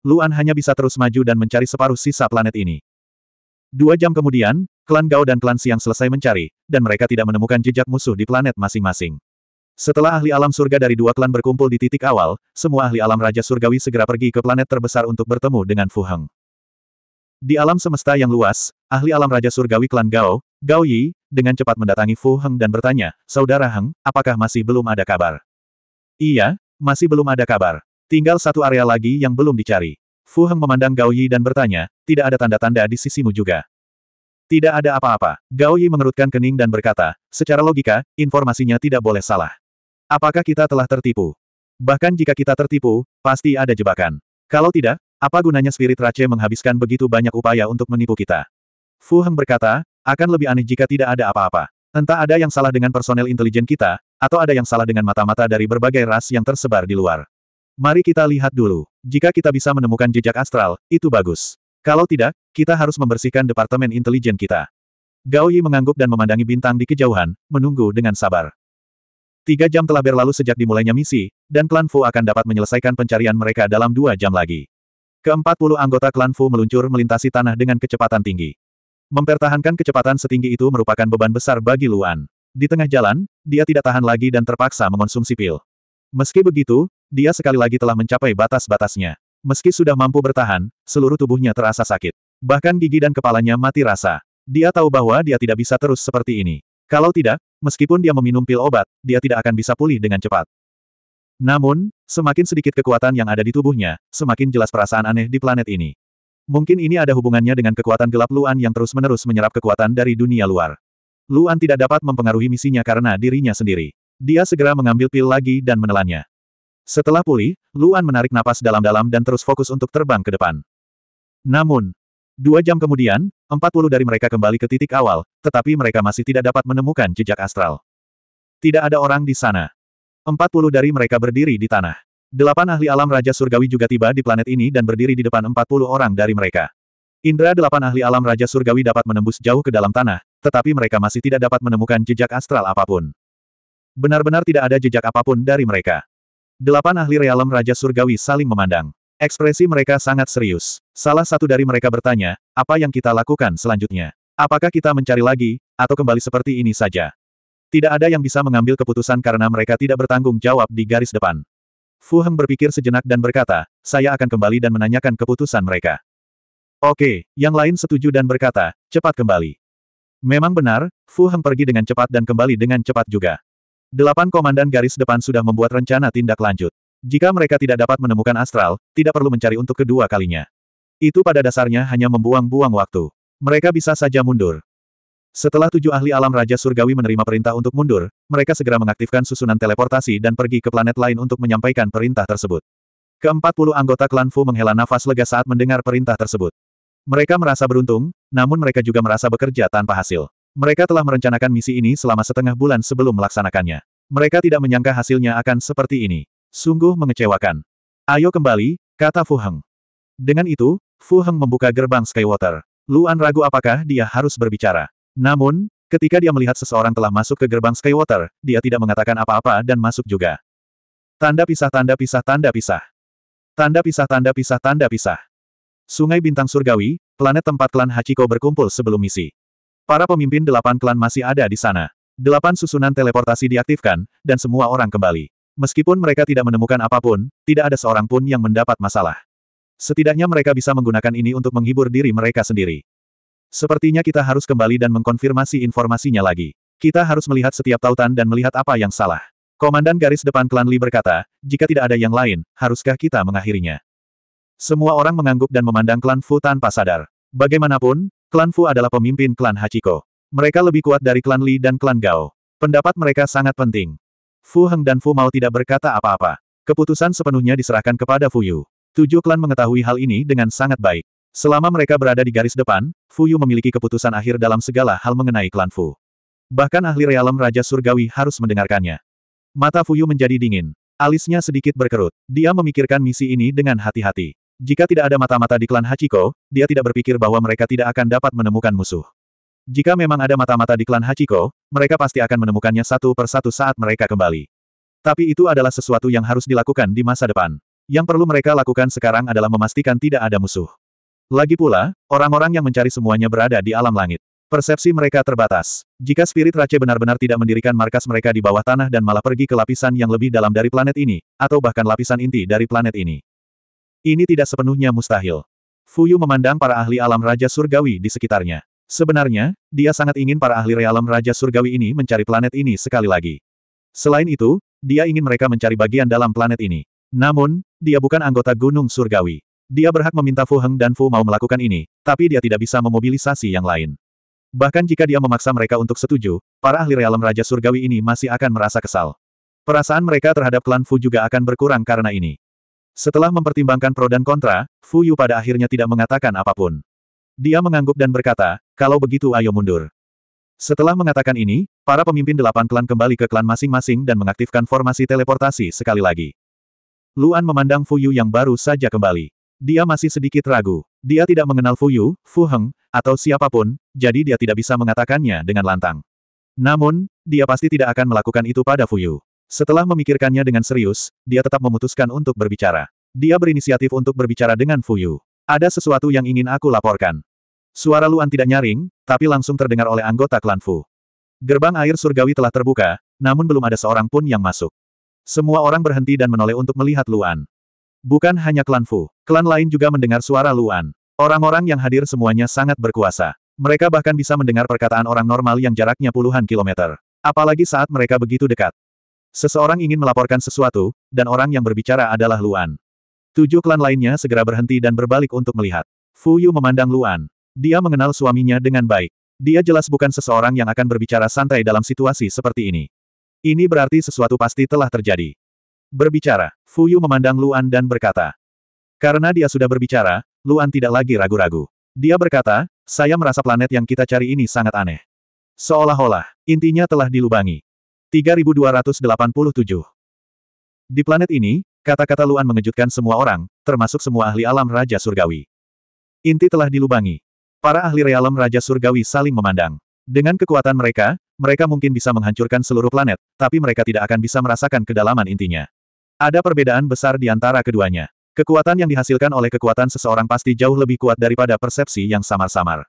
Luan hanya bisa terus maju dan mencari separuh sisa planet ini. Dua jam kemudian, klan Gao dan klan Siang selesai mencari, dan mereka tidak menemukan jejak musuh di planet masing-masing. Setelah ahli alam surga dari dua klan berkumpul di titik awal, semua ahli alam Raja Surgawi segera pergi ke planet terbesar untuk bertemu dengan Fu Heng. Di alam semesta yang luas, ahli alam Raja Surgawi klan Gao, Gao Yi, dengan cepat mendatangi Fu Heng dan bertanya, Saudara Heng, apakah masih belum ada kabar? Iya, masih belum ada kabar. Tinggal satu area lagi yang belum dicari. Fu Heng memandang Gao Yi dan bertanya, tidak ada tanda-tanda di sisimu juga. Tidak ada apa-apa. Gao Yi mengerutkan kening dan berkata, secara logika, informasinya tidak boleh salah. Apakah kita telah tertipu? Bahkan jika kita tertipu, pasti ada jebakan. Kalau tidak, apa gunanya Spirit Rache menghabiskan begitu banyak upaya untuk menipu kita? Fu Heng berkata, akan lebih aneh jika tidak ada apa-apa. Entah ada yang salah dengan personel intelijen kita, atau ada yang salah dengan mata-mata dari berbagai ras yang tersebar di luar. Mari kita lihat dulu. Jika kita bisa menemukan jejak astral, itu bagus. Kalau tidak, kita harus membersihkan departemen intelijen kita. Gao Yi mengangguk dan memandangi bintang di kejauhan, menunggu dengan sabar. Tiga jam telah berlalu sejak dimulainya misi, dan klan Fu akan dapat menyelesaikan pencarian mereka dalam dua jam lagi. Keempat puluh anggota klan Fu meluncur melintasi tanah dengan kecepatan tinggi. Mempertahankan kecepatan setinggi itu merupakan beban besar bagi Luan. Di tengah jalan, dia tidak tahan lagi dan terpaksa mengonsumsi pil. Meski begitu, dia sekali lagi telah mencapai batas-batasnya. Meski sudah mampu bertahan, seluruh tubuhnya terasa sakit. Bahkan gigi dan kepalanya mati rasa. Dia tahu bahwa dia tidak bisa terus seperti ini. Kalau tidak, Meskipun dia meminum pil obat, dia tidak akan bisa pulih dengan cepat. Namun, semakin sedikit kekuatan yang ada di tubuhnya, semakin jelas perasaan aneh di planet ini. Mungkin ini ada hubungannya dengan kekuatan gelap Luan yang terus-menerus menyerap kekuatan dari dunia luar. Luan tidak dapat mempengaruhi misinya karena dirinya sendiri. Dia segera mengambil pil lagi dan menelannya. Setelah pulih, Luan menarik napas dalam-dalam dan terus fokus untuk terbang ke depan. Namun, dua jam kemudian, Empat puluh dari mereka kembali ke titik awal, tetapi mereka masih tidak dapat menemukan jejak astral. Tidak ada orang di sana. Empat puluh dari mereka berdiri di tanah. Delapan ahli alam Raja Surgawi juga tiba di planet ini dan berdiri di depan empat puluh orang dari mereka. Indra delapan ahli alam Raja Surgawi dapat menembus jauh ke dalam tanah, tetapi mereka masih tidak dapat menemukan jejak astral apapun. Benar-benar tidak ada jejak apapun dari mereka. Delapan ahli realem Raja Surgawi saling memandang. Ekspresi mereka sangat serius. Salah satu dari mereka bertanya, apa yang kita lakukan selanjutnya? Apakah kita mencari lagi, atau kembali seperti ini saja? Tidak ada yang bisa mengambil keputusan karena mereka tidak bertanggung jawab di garis depan. Fu Heng berpikir sejenak dan berkata, saya akan kembali dan menanyakan keputusan mereka. Oke, yang lain setuju dan berkata, cepat kembali. Memang benar, Fu Heng pergi dengan cepat dan kembali dengan cepat juga. Delapan komandan garis depan sudah membuat rencana tindak lanjut. Jika mereka tidak dapat menemukan astral, tidak perlu mencari untuk kedua kalinya. Itu pada dasarnya hanya membuang-buang waktu. Mereka bisa saja mundur. Setelah tujuh ahli alam Raja Surgawi menerima perintah untuk mundur, mereka segera mengaktifkan susunan teleportasi dan pergi ke planet lain untuk menyampaikan perintah tersebut. Keempat puluh anggota klan Fu menghela nafas lega saat mendengar perintah tersebut. Mereka merasa beruntung, namun mereka juga merasa bekerja tanpa hasil. Mereka telah merencanakan misi ini selama setengah bulan sebelum melaksanakannya. Mereka tidak menyangka hasilnya akan seperti ini. Sungguh mengecewakan. Ayo kembali, kata Fu Heng. Dengan itu, Fu Heng membuka gerbang Skywater. Luan ragu apakah dia harus berbicara. Namun, ketika dia melihat seseorang telah masuk ke gerbang Skywater, dia tidak mengatakan apa-apa dan masuk juga. Tanda pisah tanda pisah tanda pisah. Tanda pisah tanda pisah tanda pisah. Sungai Bintang Surgawi, planet tempat klan Hachiko berkumpul sebelum misi. Para pemimpin delapan klan masih ada di sana. Delapan susunan teleportasi diaktifkan, dan semua orang kembali. Meskipun mereka tidak menemukan apapun, tidak ada seorang pun yang mendapat masalah. Setidaknya mereka bisa menggunakan ini untuk menghibur diri mereka sendiri. Sepertinya kita harus kembali dan mengkonfirmasi informasinya lagi. Kita harus melihat setiap tautan dan melihat apa yang salah. Komandan garis depan klan Li berkata, jika tidak ada yang lain, haruskah kita mengakhirinya? Semua orang mengangguk dan memandang klan Fu tanpa sadar. Bagaimanapun, klan Fu adalah pemimpin klan Hachiko. Mereka lebih kuat dari klan Li dan klan Gao. Pendapat mereka sangat penting. Fu Heng dan Fu Mao tidak berkata apa-apa. Keputusan sepenuhnya diserahkan kepada Fu Yu. Tujuh klan mengetahui hal ini dengan sangat baik. Selama mereka berada di garis depan, Fu Yu memiliki keputusan akhir dalam segala hal mengenai klan Fu. Bahkan ahli realem Raja Surgawi harus mendengarkannya. Mata Fu Yu menjadi dingin. Alisnya sedikit berkerut. Dia memikirkan misi ini dengan hati-hati. Jika tidak ada mata-mata di klan Hachiko, dia tidak berpikir bahwa mereka tidak akan dapat menemukan musuh. Jika memang ada mata-mata di klan Hachiko, mereka pasti akan menemukannya satu per satu saat mereka kembali. Tapi itu adalah sesuatu yang harus dilakukan di masa depan. Yang perlu mereka lakukan sekarang adalah memastikan tidak ada musuh. Lagi pula, orang-orang yang mencari semuanya berada di alam langit. Persepsi mereka terbatas. Jika spirit Rac'e benar-benar tidak mendirikan markas mereka di bawah tanah dan malah pergi ke lapisan yang lebih dalam dari planet ini, atau bahkan lapisan inti dari planet ini. Ini tidak sepenuhnya mustahil. Fuyu memandang para ahli alam Raja Surgawi di sekitarnya. Sebenarnya, dia sangat ingin para ahli realem Raja Surgawi ini mencari planet ini sekali lagi. Selain itu, dia ingin mereka mencari bagian dalam planet ini. Namun, dia bukan anggota Gunung Surgawi. Dia berhak meminta Fu Heng dan Fu mau melakukan ini, tapi dia tidak bisa memobilisasi yang lain. Bahkan jika dia memaksa mereka untuk setuju, para ahli realem Raja Surgawi ini masih akan merasa kesal. Perasaan mereka terhadap klan Fu juga akan berkurang karena ini. Setelah mempertimbangkan pro dan kontra, Fu Yu pada akhirnya tidak mengatakan apapun. Dia mengangguk dan berkata, kalau begitu ayo mundur. Setelah mengatakan ini, para pemimpin delapan klan kembali ke klan masing-masing dan mengaktifkan formasi teleportasi sekali lagi. Luan memandang Fuyu yang baru saja kembali. Dia masih sedikit ragu. Dia tidak mengenal Fuyu, Fu Heng, atau siapapun, jadi dia tidak bisa mengatakannya dengan lantang. Namun, dia pasti tidak akan melakukan itu pada Fuyu. Setelah memikirkannya dengan serius, dia tetap memutuskan untuk berbicara. Dia berinisiatif untuk berbicara dengan Fuyu. Ada sesuatu yang ingin aku laporkan. Suara Luan tidak nyaring, tapi langsung terdengar oleh anggota klan Fu. Gerbang air surgawi telah terbuka, namun belum ada seorang pun yang masuk. Semua orang berhenti dan menoleh untuk melihat Luan. Bukan hanya klan Fu, klan lain juga mendengar suara Luan. Orang-orang yang hadir semuanya sangat berkuasa. Mereka bahkan bisa mendengar perkataan orang normal yang jaraknya puluhan kilometer. Apalagi saat mereka begitu dekat. Seseorang ingin melaporkan sesuatu, dan orang yang berbicara adalah Luan. Tujuh klan lainnya segera berhenti dan berbalik untuk melihat. Fu Yu memandang Luan. Dia mengenal suaminya dengan baik. Dia jelas bukan seseorang yang akan berbicara santai dalam situasi seperti ini. Ini berarti sesuatu pasti telah terjadi. Berbicara, Fuyu memandang Luan dan berkata. Karena dia sudah berbicara, Luan tidak lagi ragu-ragu. Dia berkata, saya merasa planet yang kita cari ini sangat aneh. Seolah-olah, intinya telah dilubangi. 3287 Di planet ini, kata-kata Luan mengejutkan semua orang, termasuk semua ahli alam Raja Surgawi. Inti telah dilubangi. Para ahli realem Raja Surgawi saling memandang. Dengan kekuatan mereka, mereka mungkin bisa menghancurkan seluruh planet, tapi mereka tidak akan bisa merasakan kedalaman intinya. Ada perbedaan besar di antara keduanya. Kekuatan yang dihasilkan oleh kekuatan seseorang pasti jauh lebih kuat daripada persepsi yang samar-samar.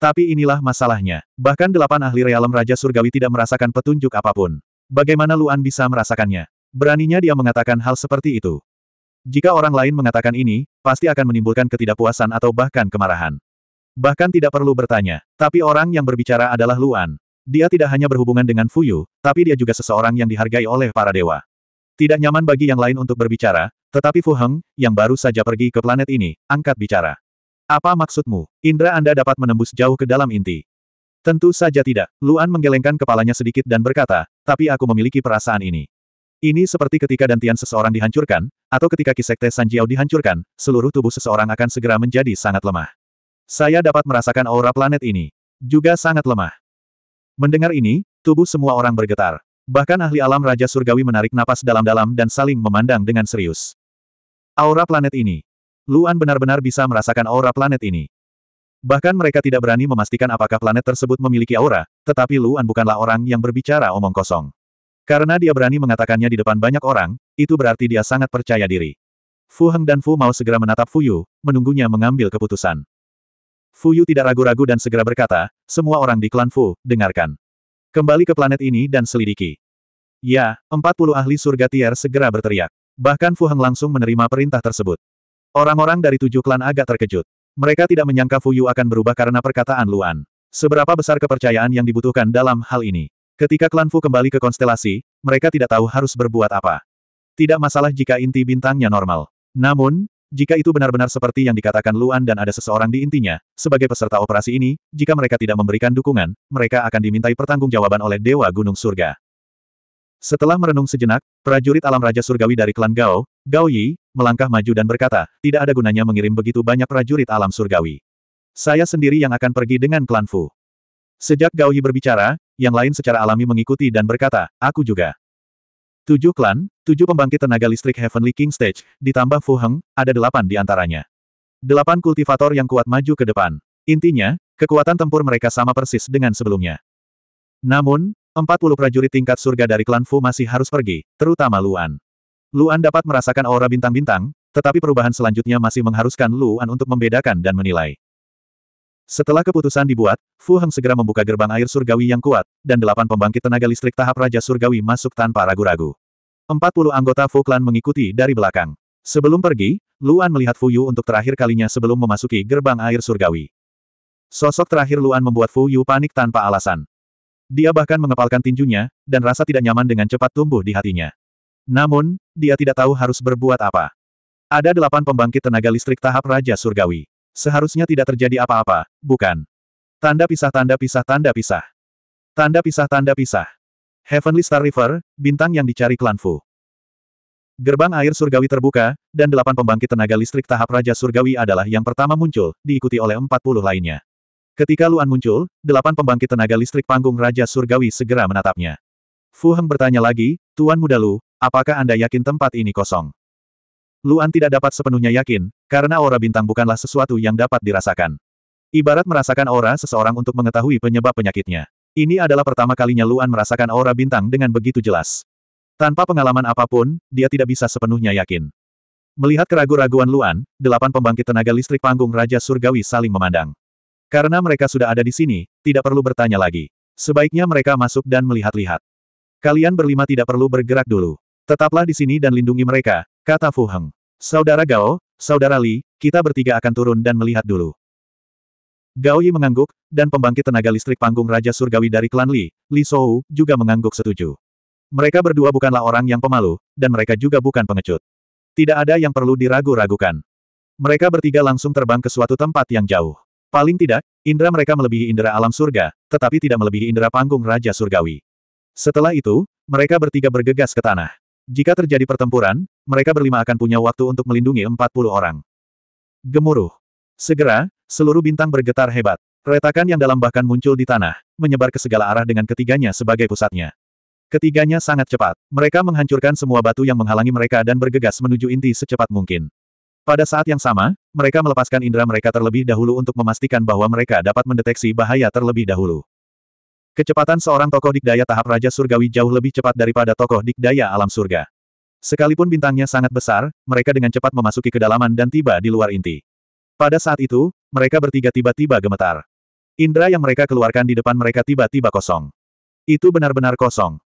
Tapi inilah masalahnya. Bahkan delapan ahli realem Raja Surgawi tidak merasakan petunjuk apapun. Bagaimana Luan bisa merasakannya? Beraninya dia mengatakan hal seperti itu. Jika orang lain mengatakan ini, pasti akan menimbulkan ketidakpuasan atau bahkan kemarahan. Bahkan tidak perlu bertanya. Tapi orang yang berbicara adalah Luan. Dia tidak hanya berhubungan dengan Fuyu, tapi dia juga seseorang yang dihargai oleh para dewa. Tidak nyaman bagi yang lain untuk berbicara, tetapi Fu Heng, yang baru saja pergi ke planet ini, angkat bicara. Apa maksudmu? Indra Anda dapat menembus jauh ke dalam inti. Tentu saja tidak. Luan menggelengkan kepalanya sedikit dan berkata, tapi aku memiliki perasaan ini. Ini seperti ketika dantian seseorang dihancurkan, atau ketika kisekte Sanjiao dihancurkan, seluruh tubuh seseorang akan segera menjadi sangat lemah. Saya dapat merasakan aura planet ini. Juga sangat lemah. Mendengar ini, tubuh semua orang bergetar. Bahkan ahli alam Raja Surgawi menarik napas dalam-dalam dan saling memandang dengan serius. Aura planet ini. Luan benar-benar bisa merasakan aura planet ini. Bahkan mereka tidak berani memastikan apakah planet tersebut memiliki aura, tetapi Luan bukanlah orang yang berbicara omong kosong. Karena dia berani mengatakannya di depan banyak orang, itu berarti dia sangat percaya diri. Fu Heng dan Fu Mao segera menatap Fu Yu, menunggunya mengambil keputusan. Fu Yu tidak ragu-ragu dan segera berkata, semua orang di klan Fu, dengarkan. Kembali ke planet ini dan selidiki. Ya, 40 ahli surga tier segera berteriak. Bahkan Fu Heng langsung menerima perintah tersebut. Orang-orang dari tujuh klan agak terkejut. Mereka tidak menyangka Fu Yu akan berubah karena perkataan Luan. Seberapa besar kepercayaan yang dibutuhkan dalam hal ini. Ketika klan Fu kembali ke konstelasi, mereka tidak tahu harus berbuat apa. Tidak masalah jika inti bintangnya normal. Namun, jika itu benar-benar seperti yang dikatakan Luan dan ada seseorang di intinya, sebagai peserta operasi ini, jika mereka tidak memberikan dukungan, mereka akan dimintai pertanggungjawaban oleh Dewa Gunung Surga. Setelah merenung sejenak, prajurit alam Raja Surgawi dari klan Gao, Gao Yi, melangkah maju dan berkata, tidak ada gunanya mengirim begitu banyak prajurit alam Surgawi. Saya sendiri yang akan pergi dengan klan Fu. Sejak Gao Yi berbicara, yang lain secara alami mengikuti dan berkata, aku juga. Tujuh klan, tujuh pembangkit tenaga listrik Heavenly King Stage, ditambah Fu Heng, ada delapan di antaranya. Delapan kultivator yang kuat maju ke depan. Intinya, kekuatan tempur mereka sama persis dengan sebelumnya. Namun, empat puluh prajurit tingkat surga dari klan Fu masih harus pergi, terutama Luan. Luan dapat merasakan aura bintang-bintang, tetapi perubahan selanjutnya masih mengharuskan Luan untuk membedakan dan menilai. Setelah keputusan dibuat, Fu Heng segera membuka gerbang air surgawi yang kuat, dan delapan pembangkit tenaga listrik tahap Raja Surgawi masuk tanpa ragu-ragu. Empat puluh anggota Fu Clan mengikuti dari belakang. Sebelum pergi, Luan melihat Fu Yu untuk terakhir kalinya sebelum memasuki gerbang air surgawi. Sosok terakhir Luan membuat Fu Yu panik tanpa alasan. Dia bahkan mengepalkan tinjunya, dan rasa tidak nyaman dengan cepat tumbuh di hatinya. Namun, dia tidak tahu harus berbuat apa. Ada delapan pembangkit tenaga listrik tahap Raja Surgawi. Seharusnya tidak terjadi apa-apa, bukan? Tanda pisah tanda pisah tanda pisah. Tanda pisah tanda pisah. Heavenly Star River, bintang yang dicari klan Fu. Gerbang air surgawi terbuka, dan delapan pembangkit tenaga listrik tahap Raja Surgawi adalah yang pertama muncul, diikuti oleh empat puluh lainnya. Ketika Luan muncul, delapan pembangkit tenaga listrik panggung Raja Surgawi segera menatapnya. Fu Heng bertanya lagi, Tuan Muda Lu, apakah Anda yakin tempat ini kosong? Luan tidak dapat sepenuhnya yakin, karena aura bintang bukanlah sesuatu yang dapat dirasakan. Ibarat merasakan aura seseorang untuk mengetahui penyebab penyakitnya. Ini adalah pertama kalinya Luan merasakan aura bintang dengan begitu jelas. Tanpa pengalaman apapun, dia tidak bisa sepenuhnya yakin. Melihat keraguan-raguan Luan, delapan pembangkit tenaga listrik panggung Raja Surgawi saling memandang. Karena mereka sudah ada di sini, tidak perlu bertanya lagi. Sebaiknya mereka masuk dan melihat-lihat. Kalian berlima tidak perlu bergerak dulu. Tetaplah di sini dan lindungi mereka, Kata Fu Heng. Saudara Gao, Saudara Li, kita bertiga akan turun dan melihat dulu. Gao Yi mengangguk, dan pembangkit tenaga listrik panggung Raja Surgawi dari klan Li, Li Shou, juga mengangguk setuju. Mereka berdua bukanlah orang yang pemalu, dan mereka juga bukan pengecut. Tidak ada yang perlu diragu-ragukan. Mereka bertiga langsung terbang ke suatu tempat yang jauh. Paling tidak, indera mereka melebihi indera alam surga, tetapi tidak melebihi indera panggung Raja Surgawi. Setelah itu, mereka bertiga bergegas ke tanah. Jika terjadi pertempuran, mereka berlima akan punya waktu untuk melindungi 40 orang. Gemuruh. Segera, seluruh bintang bergetar hebat. Retakan yang dalam bahkan muncul di tanah, menyebar ke segala arah dengan ketiganya sebagai pusatnya. Ketiganya sangat cepat. Mereka menghancurkan semua batu yang menghalangi mereka dan bergegas menuju inti secepat mungkin. Pada saat yang sama, mereka melepaskan indera mereka terlebih dahulu untuk memastikan bahwa mereka dapat mendeteksi bahaya terlebih dahulu. Kecepatan seorang tokoh dikdaya tahap Raja Surgawi jauh lebih cepat daripada tokoh dikdaya alam surga. Sekalipun bintangnya sangat besar, mereka dengan cepat memasuki kedalaman dan tiba di luar inti. Pada saat itu, mereka bertiga tiba-tiba gemetar. Indra yang mereka keluarkan di depan mereka tiba-tiba kosong. Itu benar-benar kosong.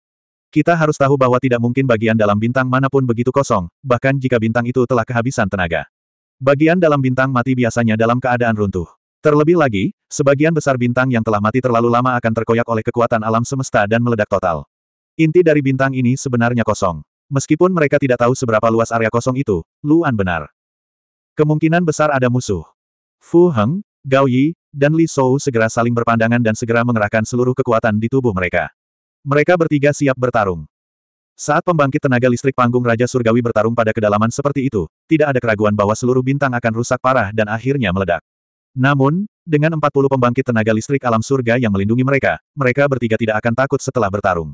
Kita harus tahu bahwa tidak mungkin bagian dalam bintang manapun begitu kosong, bahkan jika bintang itu telah kehabisan tenaga. Bagian dalam bintang mati biasanya dalam keadaan runtuh. Terlebih lagi, sebagian besar bintang yang telah mati terlalu lama akan terkoyak oleh kekuatan alam semesta dan meledak total. Inti dari bintang ini sebenarnya kosong. Meskipun mereka tidak tahu seberapa luas area kosong itu, Luan benar. Kemungkinan besar ada musuh. Fu Heng, Gao Yi, dan Li Shou segera saling berpandangan dan segera mengerahkan seluruh kekuatan di tubuh mereka. Mereka bertiga siap bertarung. Saat pembangkit tenaga listrik panggung Raja Surgawi bertarung pada kedalaman seperti itu, tidak ada keraguan bahwa seluruh bintang akan rusak parah dan akhirnya meledak. Namun, dengan 40 pembangkit tenaga listrik alam surga yang melindungi mereka, mereka bertiga tidak akan takut setelah bertarung.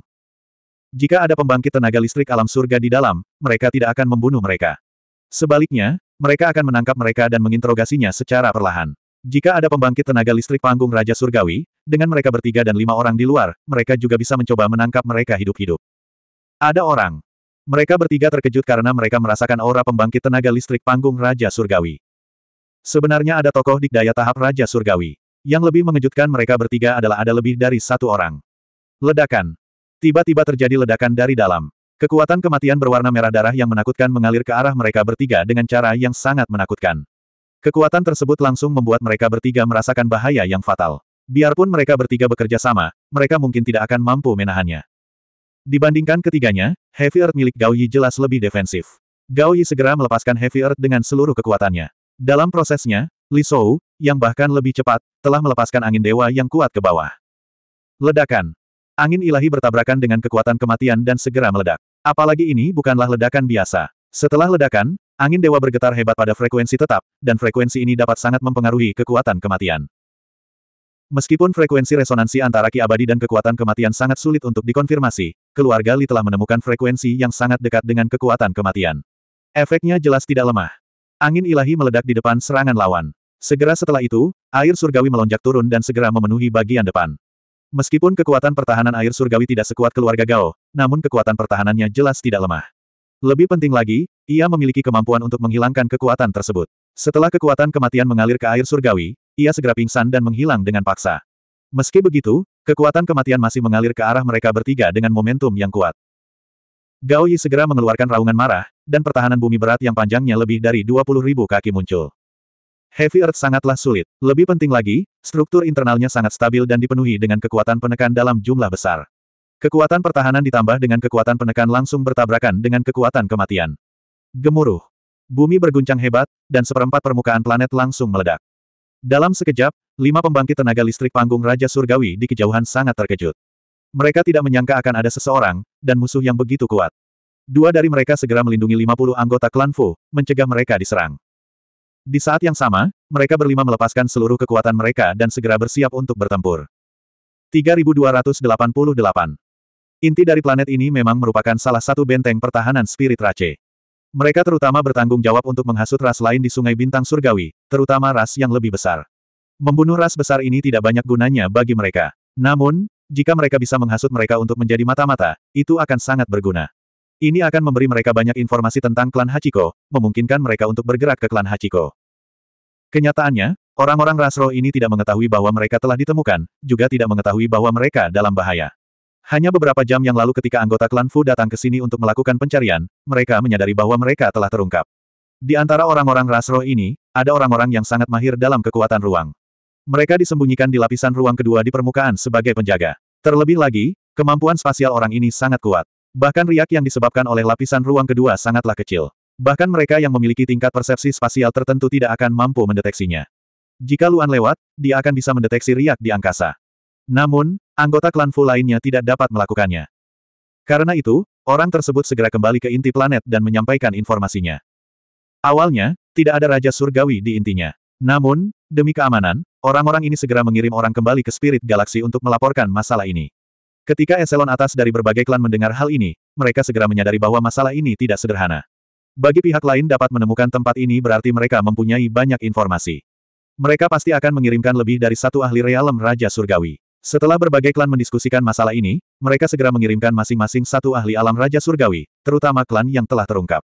Jika ada pembangkit tenaga listrik alam surga di dalam, mereka tidak akan membunuh mereka. Sebaliknya, mereka akan menangkap mereka dan menginterogasinya secara perlahan. Jika ada pembangkit tenaga listrik panggung Raja Surgawi, dengan mereka bertiga dan lima orang di luar, mereka juga bisa mencoba menangkap mereka hidup-hidup. Ada orang. Mereka bertiga terkejut karena mereka merasakan aura pembangkit tenaga listrik panggung Raja Surgawi. Sebenarnya ada tokoh dikdaya tahap Raja Surgawi. Yang lebih mengejutkan mereka bertiga adalah ada lebih dari satu orang. Ledakan. Tiba-tiba terjadi ledakan dari dalam. Kekuatan kematian berwarna merah darah yang menakutkan mengalir ke arah mereka bertiga dengan cara yang sangat menakutkan. Kekuatan tersebut langsung membuat mereka bertiga merasakan bahaya yang fatal. Biarpun mereka bertiga bekerja sama, mereka mungkin tidak akan mampu menahannya. Dibandingkan ketiganya, Heavy Earth milik Gao Yi jelas lebih defensif. Gao Yi segera melepaskan Heavy Earth dengan seluruh kekuatannya. Dalam prosesnya, Li Shou, yang bahkan lebih cepat, telah melepaskan angin dewa yang kuat ke bawah. Ledakan. Angin ilahi bertabrakan dengan kekuatan kematian dan segera meledak. Apalagi ini bukanlah ledakan biasa. Setelah ledakan, angin dewa bergetar hebat pada frekuensi tetap, dan frekuensi ini dapat sangat mempengaruhi kekuatan kematian. Meskipun frekuensi resonansi antara Ki Abadi dan kekuatan kematian sangat sulit untuk dikonfirmasi, keluarga Li telah menemukan frekuensi yang sangat dekat dengan kekuatan kematian. Efeknya jelas tidak lemah. Angin ilahi meledak di depan serangan lawan. Segera setelah itu, air surgawi melonjak turun dan segera memenuhi bagian depan. Meskipun kekuatan pertahanan air surgawi tidak sekuat keluarga Gao, namun kekuatan pertahanannya jelas tidak lemah. Lebih penting lagi, ia memiliki kemampuan untuk menghilangkan kekuatan tersebut. Setelah kekuatan kematian mengalir ke air surgawi, ia segera pingsan dan menghilang dengan paksa. Meski begitu, kekuatan kematian masih mengalir ke arah mereka bertiga dengan momentum yang kuat. Gao Yi segera mengeluarkan raungan marah, dan pertahanan bumi berat yang panjangnya lebih dari 20.000 kaki muncul. Heavy Earth sangatlah sulit. Lebih penting lagi, struktur internalnya sangat stabil dan dipenuhi dengan kekuatan penekan dalam jumlah besar. Kekuatan pertahanan ditambah dengan kekuatan penekan langsung bertabrakan dengan kekuatan kematian. Gemuruh. Bumi berguncang hebat, dan seperempat permukaan planet langsung meledak. Dalam sekejap, lima pembangkit tenaga listrik panggung Raja Surgawi di kejauhan sangat terkejut. Mereka tidak menyangka akan ada seseorang, dan musuh yang begitu kuat. Dua dari mereka segera melindungi 50 anggota klan Fu, mencegah mereka diserang. Di saat yang sama, mereka berlima melepaskan seluruh kekuatan mereka dan segera bersiap untuk bertempur. 3288 Inti dari planet ini memang merupakan salah satu benteng pertahanan spirit Rache. Mereka terutama bertanggung jawab untuk menghasut ras lain di Sungai Bintang Surgawi, terutama ras yang lebih besar. Membunuh ras besar ini tidak banyak gunanya bagi mereka. Namun, jika mereka bisa menghasut mereka untuk menjadi mata-mata, itu akan sangat berguna. Ini akan memberi mereka banyak informasi tentang klan Hachiko, memungkinkan mereka untuk bergerak ke klan Hachiko. Kenyataannya, orang-orang Rasro ini tidak mengetahui bahwa mereka telah ditemukan, juga tidak mengetahui bahwa mereka dalam bahaya. Hanya beberapa jam yang lalu ketika anggota klan Fu datang ke sini untuk melakukan pencarian, mereka menyadari bahwa mereka telah terungkap. Di antara orang-orang Rasro ini, ada orang-orang yang sangat mahir dalam kekuatan ruang. Mereka disembunyikan di lapisan ruang kedua di permukaan sebagai penjaga. Terlebih lagi, kemampuan spasial orang ini sangat kuat. Bahkan riak yang disebabkan oleh lapisan ruang kedua sangatlah kecil. Bahkan mereka yang memiliki tingkat persepsi spasial tertentu tidak akan mampu mendeteksinya. Jika Luan lewat, dia akan bisa mendeteksi riak di angkasa. Namun, anggota klan Fu lainnya tidak dapat melakukannya. Karena itu, orang tersebut segera kembali ke inti planet dan menyampaikan informasinya. Awalnya, tidak ada Raja Surgawi di intinya. Namun, demi keamanan, orang-orang ini segera mengirim orang kembali ke Spirit Galaxy untuk melaporkan masalah ini. Ketika eselon atas dari berbagai klan mendengar hal ini, mereka segera menyadari bahwa masalah ini tidak sederhana. Bagi pihak lain dapat menemukan tempat ini berarti mereka mempunyai banyak informasi. Mereka pasti akan mengirimkan lebih dari satu ahli realem Raja Surgawi. Setelah berbagai klan mendiskusikan masalah ini, mereka segera mengirimkan masing-masing satu ahli alam Raja Surgawi, terutama klan yang telah terungkap.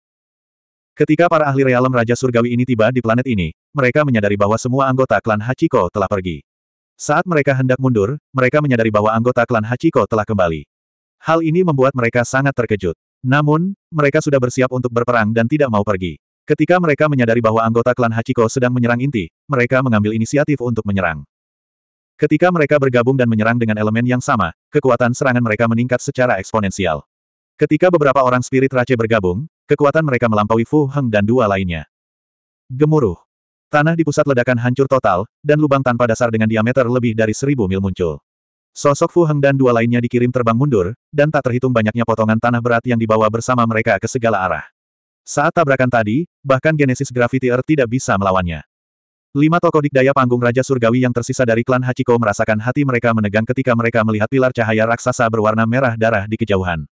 Ketika para ahli realem Raja Surgawi ini tiba di planet ini, mereka menyadari bahwa semua anggota klan Hachiko telah pergi. Saat mereka hendak mundur, mereka menyadari bahwa anggota klan Hachiko telah kembali. Hal ini membuat mereka sangat terkejut. Namun, mereka sudah bersiap untuk berperang dan tidak mau pergi. Ketika mereka menyadari bahwa anggota klan Hachiko sedang menyerang inti, mereka mengambil inisiatif untuk menyerang. Ketika mereka bergabung dan menyerang dengan elemen yang sama, kekuatan serangan mereka meningkat secara eksponensial. Ketika beberapa orang spirit race bergabung, kekuatan mereka melampaui Fu Heng dan dua lainnya. Gemuruh. Tanah di pusat ledakan hancur total, dan lubang tanpa dasar dengan diameter lebih dari seribu mil muncul. Sosok Fu Heng dan dua lainnya dikirim terbang mundur, dan tak terhitung banyaknya potongan tanah berat yang dibawa bersama mereka ke segala arah. Saat tabrakan tadi, bahkan Genesis Gravity Earth tidak bisa melawannya. Lima tokoh dikdaya panggung Raja Surgawi yang tersisa dari klan Hachiko merasakan hati mereka menegang ketika mereka melihat pilar cahaya raksasa berwarna merah darah di kejauhan.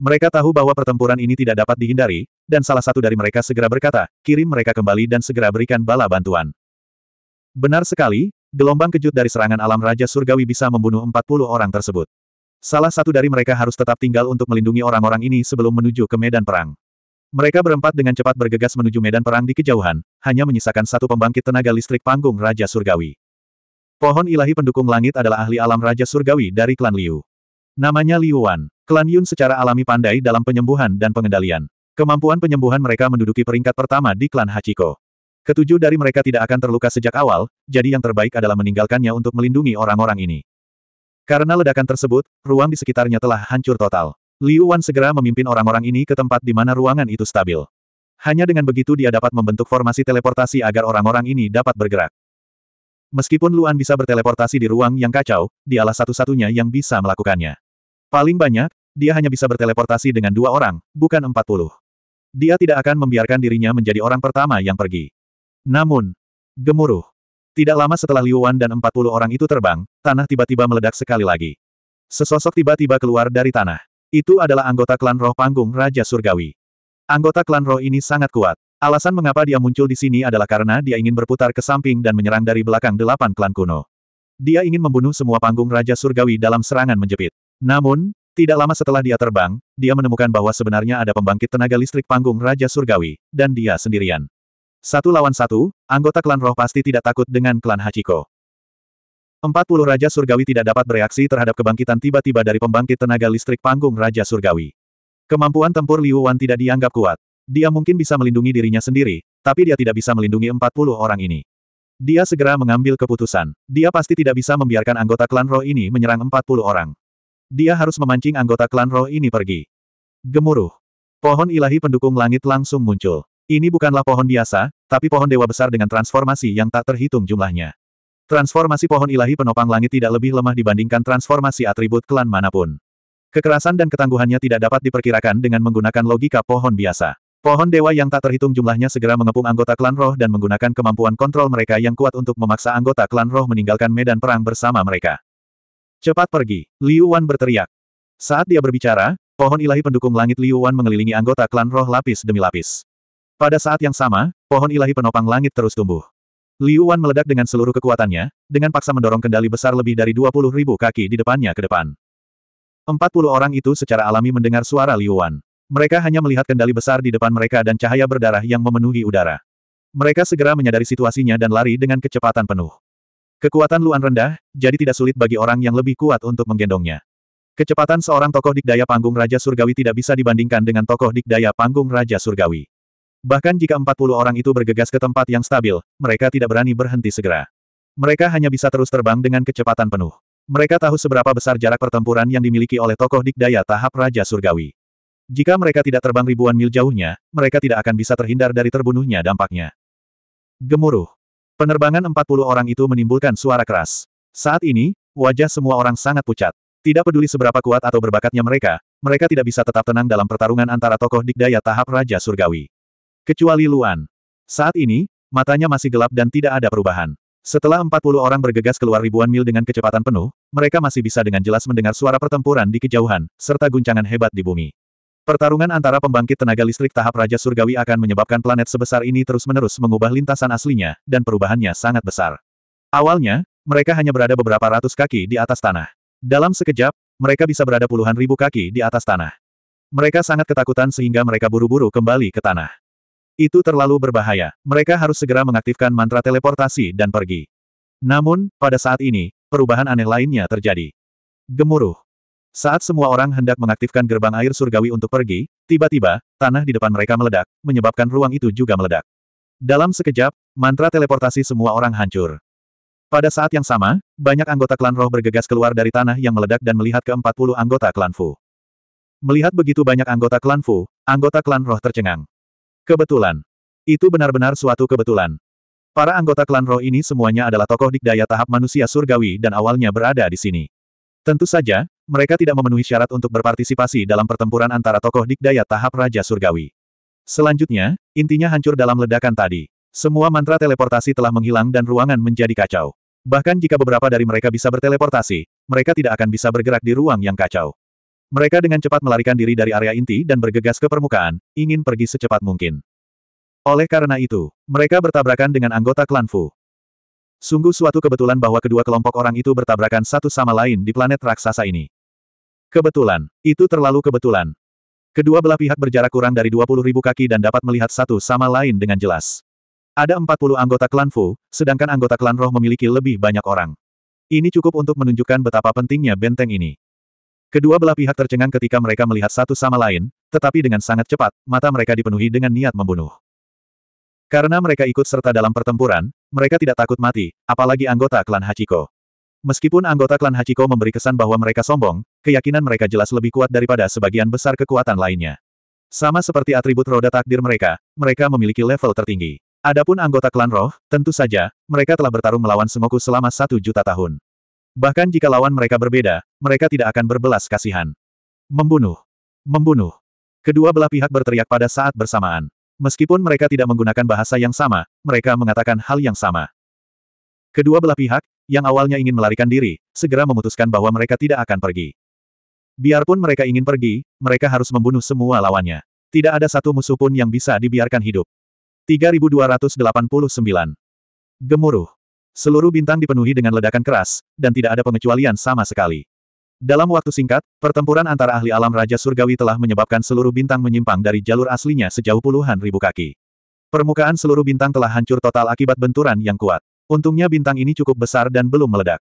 Mereka tahu bahwa pertempuran ini tidak dapat dihindari, dan salah satu dari mereka segera berkata, kirim mereka kembali dan segera berikan bala bantuan. Benar sekali, gelombang kejut dari serangan alam Raja Surgawi bisa membunuh 40 orang tersebut. Salah satu dari mereka harus tetap tinggal untuk melindungi orang-orang ini sebelum menuju ke medan perang. Mereka berempat dengan cepat bergegas menuju medan perang di kejauhan, hanya menyisakan satu pembangkit tenaga listrik panggung Raja Surgawi. Pohon ilahi pendukung langit adalah ahli alam Raja Surgawi dari klan Liu. Namanya Liu Wan. Klan Yun secara alami pandai dalam penyembuhan dan pengendalian. Kemampuan penyembuhan mereka menduduki peringkat pertama di klan Hachiko. Ketujuh dari mereka tidak akan terluka sejak awal, jadi yang terbaik adalah meninggalkannya untuk melindungi orang-orang ini. Karena ledakan tersebut, ruang di sekitarnya telah hancur total. Liu Wan segera memimpin orang-orang ini ke tempat di mana ruangan itu stabil. Hanya dengan begitu dia dapat membentuk formasi teleportasi agar orang-orang ini dapat bergerak. Meskipun Luan bisa berteleportasi di ruang yang kacau, dialah satu-satunya yang bisa melakukannya. Paling banyak, dia hanya bisa berteleportasi dengan dua orang, bukan empat puluh. Dia tidak akan membiarkan dirinya menjadi orang pertama yang pergi. Namun, gemuruh. Tidak lama setelah Liu Wan dan empat puluh orang itu terbang, tanah tiba-tiba meledak sekali lagi. Sesosok tiba-tiba keluar dari tanah. Itu adalah anggota klan roh panggung Raja Surgawi. Anggota klan roh ini sangat kuat. Alasan mengapa dia muncul di sini adalah karena dia ingin berputar ke samping dan menyerang dari belakang delapan klan kuno. Dia ingin membunuh semua panggung Raja Surgawi dalam serangan menjepit. Namun, tidak lama setelah dia terbang, dia menemukan bahwa sebenarnya ada pembangkit tenaga listrik panggung Raja Surgawi, dan dia sendirian. Satu lawan satu, anggota klan roh pasti tidak takut dengan klan Hachiko. 40 Raja Surgawi tidak dapat bereaksi terhadap kebangkitan tiba-tiba dari pembangkit tenaga listrik panggung Raja Surgawi. Kemampuan tempur Liu Wan tidak dianggap kuat. Dia mungkin bisa melindungi dirinya sendiri, tapi dia tidak bisa melindungi empat puluh orang ini. Dia segera mengambil keputusan. Dia pasti tidak bisa membiarkan anggota klan roh ini menyerang empat puluh orang. Dia harus memancing anggota klan roh ini pergi. Gemuruh. Pohon ilahi pendukung langit langsung muncul. Ini bukanlah pohon biasa, tapi pohon dewa besar dengan transformasi yang tak terhitung jumlahnya. Transformasi pohon ilahi penopang langit tidak lebih lemah dibandingkan transformasi atribut klan manapun. Kekerasan dan ketangguhannya tidak dapat diperkirakan dengan menggunakan logika pohon biasa. Pohon dewa yang tak terhitung jumlahnya segera mengepung anggota klan roh dan menggunakan kemampuan kontrol mereka yang kuat untuk memaksa anggota klan roh meninggalkan medan perang bersama mereka. Cepat pergi, Liu Wan berteriak. Saat dia berbicara, pohon ilahi pendukung langit Liu Wan mengelilingi anggota klan roh lapis demi lapis. Pada saat yang sama, pohon ilahi penopang langit terus tumbuh. Liu Wan meledak dengan seluruh kekuatannya, dengan paksa mendorong kendali besar lebih dari 20 ribu kaki di depannya ke depan. 40 orang itu secara alami mendengar suara Liu Wan. Mereka hanya melihat kendali besar di depan mereka dan cahaya berdarah yang memenuhi udara. Mereka segera menyadari situasinya dan lari dengan kecepatan penuh. Kekuatan Luan rendah, jadi tidak sulit bagi orang yang lebih kuat untuk menggendongnya. Kecepatan seorang tokoh dikdaya panggung Raja Surgawi tidak bisa dibandingkan dengan tokoh dikdaya panggung Raja Surgawi. Bahkan jika 40 orang itu bergegas ke tempat yang stabil, mereka tidak berani berhenti segera. Mereka hanya bisa terus terbang dengan kecepatan penuh. Mereka tahu seberapa besar jarak pertempuran yang dimiliki oleh tokoh dikdaya tahap Raja Surgawi. Jika mereka tidak terbang ribuan mil jauhnya, mereka tidak akan bisa terhindar dari terbunuhnya dampaknya. Gemuruh. Penerbangan 40 orang itu menimbulkan suara keras. Saat ini, wajah semua orang sangat pucat. Tidak peduli seberapa kuat atau berbakatnya mereka, mereka tidak bisa tetap tenang dalam pertarungan antara tokoh dikdaya tahap Raja Surgawi. Kecuali Luan. Saat ini, matanya masih gelap dan tidak ada perubahan. Setelah 40 orang bergegas keluar ribuan mil dengan kecepatan penuh, mereka masih bisa dengan jelas mendengar suara pertempuran di kejauhan, serta guncangan hebat di bumi. Pertarungan antara pembangkit tenaga listrik tahap Raja Surgawi akan menyebabkan planet sebesar ini terus-menerus mengubah lintasan aslinya, dan perubahannya sangat besar. Awalnya, mereka hanya berada beberapa ratus kaki di atas tanah. Dalam sekejap, mereka bisa berada puluhan ribu kaki di atas tanah. Mereka sangat ketakutan sehingga mereka buru-buru kembali ke tanah. Itu terlalu berbahaya. Mereka harus segera mengaktifkan mantra teleportasi dan pergi. Namun, pada saat ini, perubahan aneh lainnya terjadi. Gemuruh. Saat semua orang hendak mengaktifkan gerbang air surgawi untuk pergi, tiba-tiba, tanah di depan mereka meledak, menyebabkan ruang itu juga meledak. Dalam sekejap, mantra teleportasi semua orang hancur. Pada saat yang sama, banyak anggota klan roh bergegas keluar dari tanah yang meledak dan melihat ke 40 anggota klan Fu. Melihat begitu banyak anggota klan Fu, anggota klan roh tercengang. Kebetulan. Itu benar-benar suatu kebetulan. Para anggota klan roh ini semuanya adalah tokoh dikdaya tahap manusia surgawi dan awalnya berada di sini. Tentu saja, mereka tidak memenuhi syarat untuk berpartisipasi dalam pertempuran antara tokoh dikdaya tahap Raja Surgawi. Selanjutnya, intinya hancur dalam ledakan tadi. Semua mantra teleportasi telah menghilang dan ruangan menjadi kacau. Bahkan jika beberapa dari mereka bisa berteleportasi, mereka tidak akan bisa bergerak di ruang yang kacau. Mereka dengan cepat melarikan diri dari area inti dan bergegas ke permukaan, ingin pergi secepat mungkin. Oleh karena itu, mereka bertabrakan dengan anggota klan Fu. Sungguh suatu kebetulan bahwa kedua kelompok orang itu bertabrakan satu sama lain di planet raksasa ini. Kebetulan. Itu terlalu kebetulan. Kedua belah pihak berjarak kurang dari ribu kaki dan dapat melihat satu sama lain dengan jelas. Ada 40 anggota klan Fu, sedangkan anggota klan Roh memiliki lebih banyak orang. Ini cukup untuk menunjukkan betapa pentingnya benteng ini. Kedua belah pihak tercengang ketika mereka melihat satu sama lain, tetapi dengan sangat cepat, mata mereka dipenuhi dengan niat membunuh. Karena mereka ikut serta dalam pertempuran, mereka tidak takut mati, apalagi anggota klan Hachiko. Meskipun anggota klan Hachiko memberi kesan bahwa mereka sombong, keyakinan mereka jelas lebih kuat daripada sebagian besar kekuatan lainnya. Sama seperti atribut roda takdir mereka, mereka memiliki level tertinggi. Adapun anggota klan roh, tentu saja, mereka telah bertarung melawan Sengoku selama satu juta tahun. Bahkan jika lawan mereka berbeda, mereka tidak akan berbelas kasihan. Membunuh. Membunuh. Kedua belah pihak berteriak pada saat bersamaan. Meskipun mereka tidak menggunakan bahasa yang sama, mereka mengatakan hal yang sama. Kedua belah pihak, yang awalnya ingin melarikan diri, segera memutuskan bahwa mereka tidak akan pergi. Biarpun mereka ingin pergi, mereka harus membunuh semua lawannya. Tidak ada satu musuh pun yang bisa dibiarkan hidup. 3289. Gemuruh. Seluruh bintang dipenuhi dengan ledakan keras, dan tidak ada pengecualian sama sekali. Dalam waktu singkat, pertempuran antara ahli alam Raja Surgawi telah menyebabkan seluruh bintang menyimpang dari jalur aslinya sejauh puluhan ribu kaki. Permukaan seluruh bintang telah hancur total akibat benturan yang kuat. Untungnya bintang ini cukup besar dan belum meledak.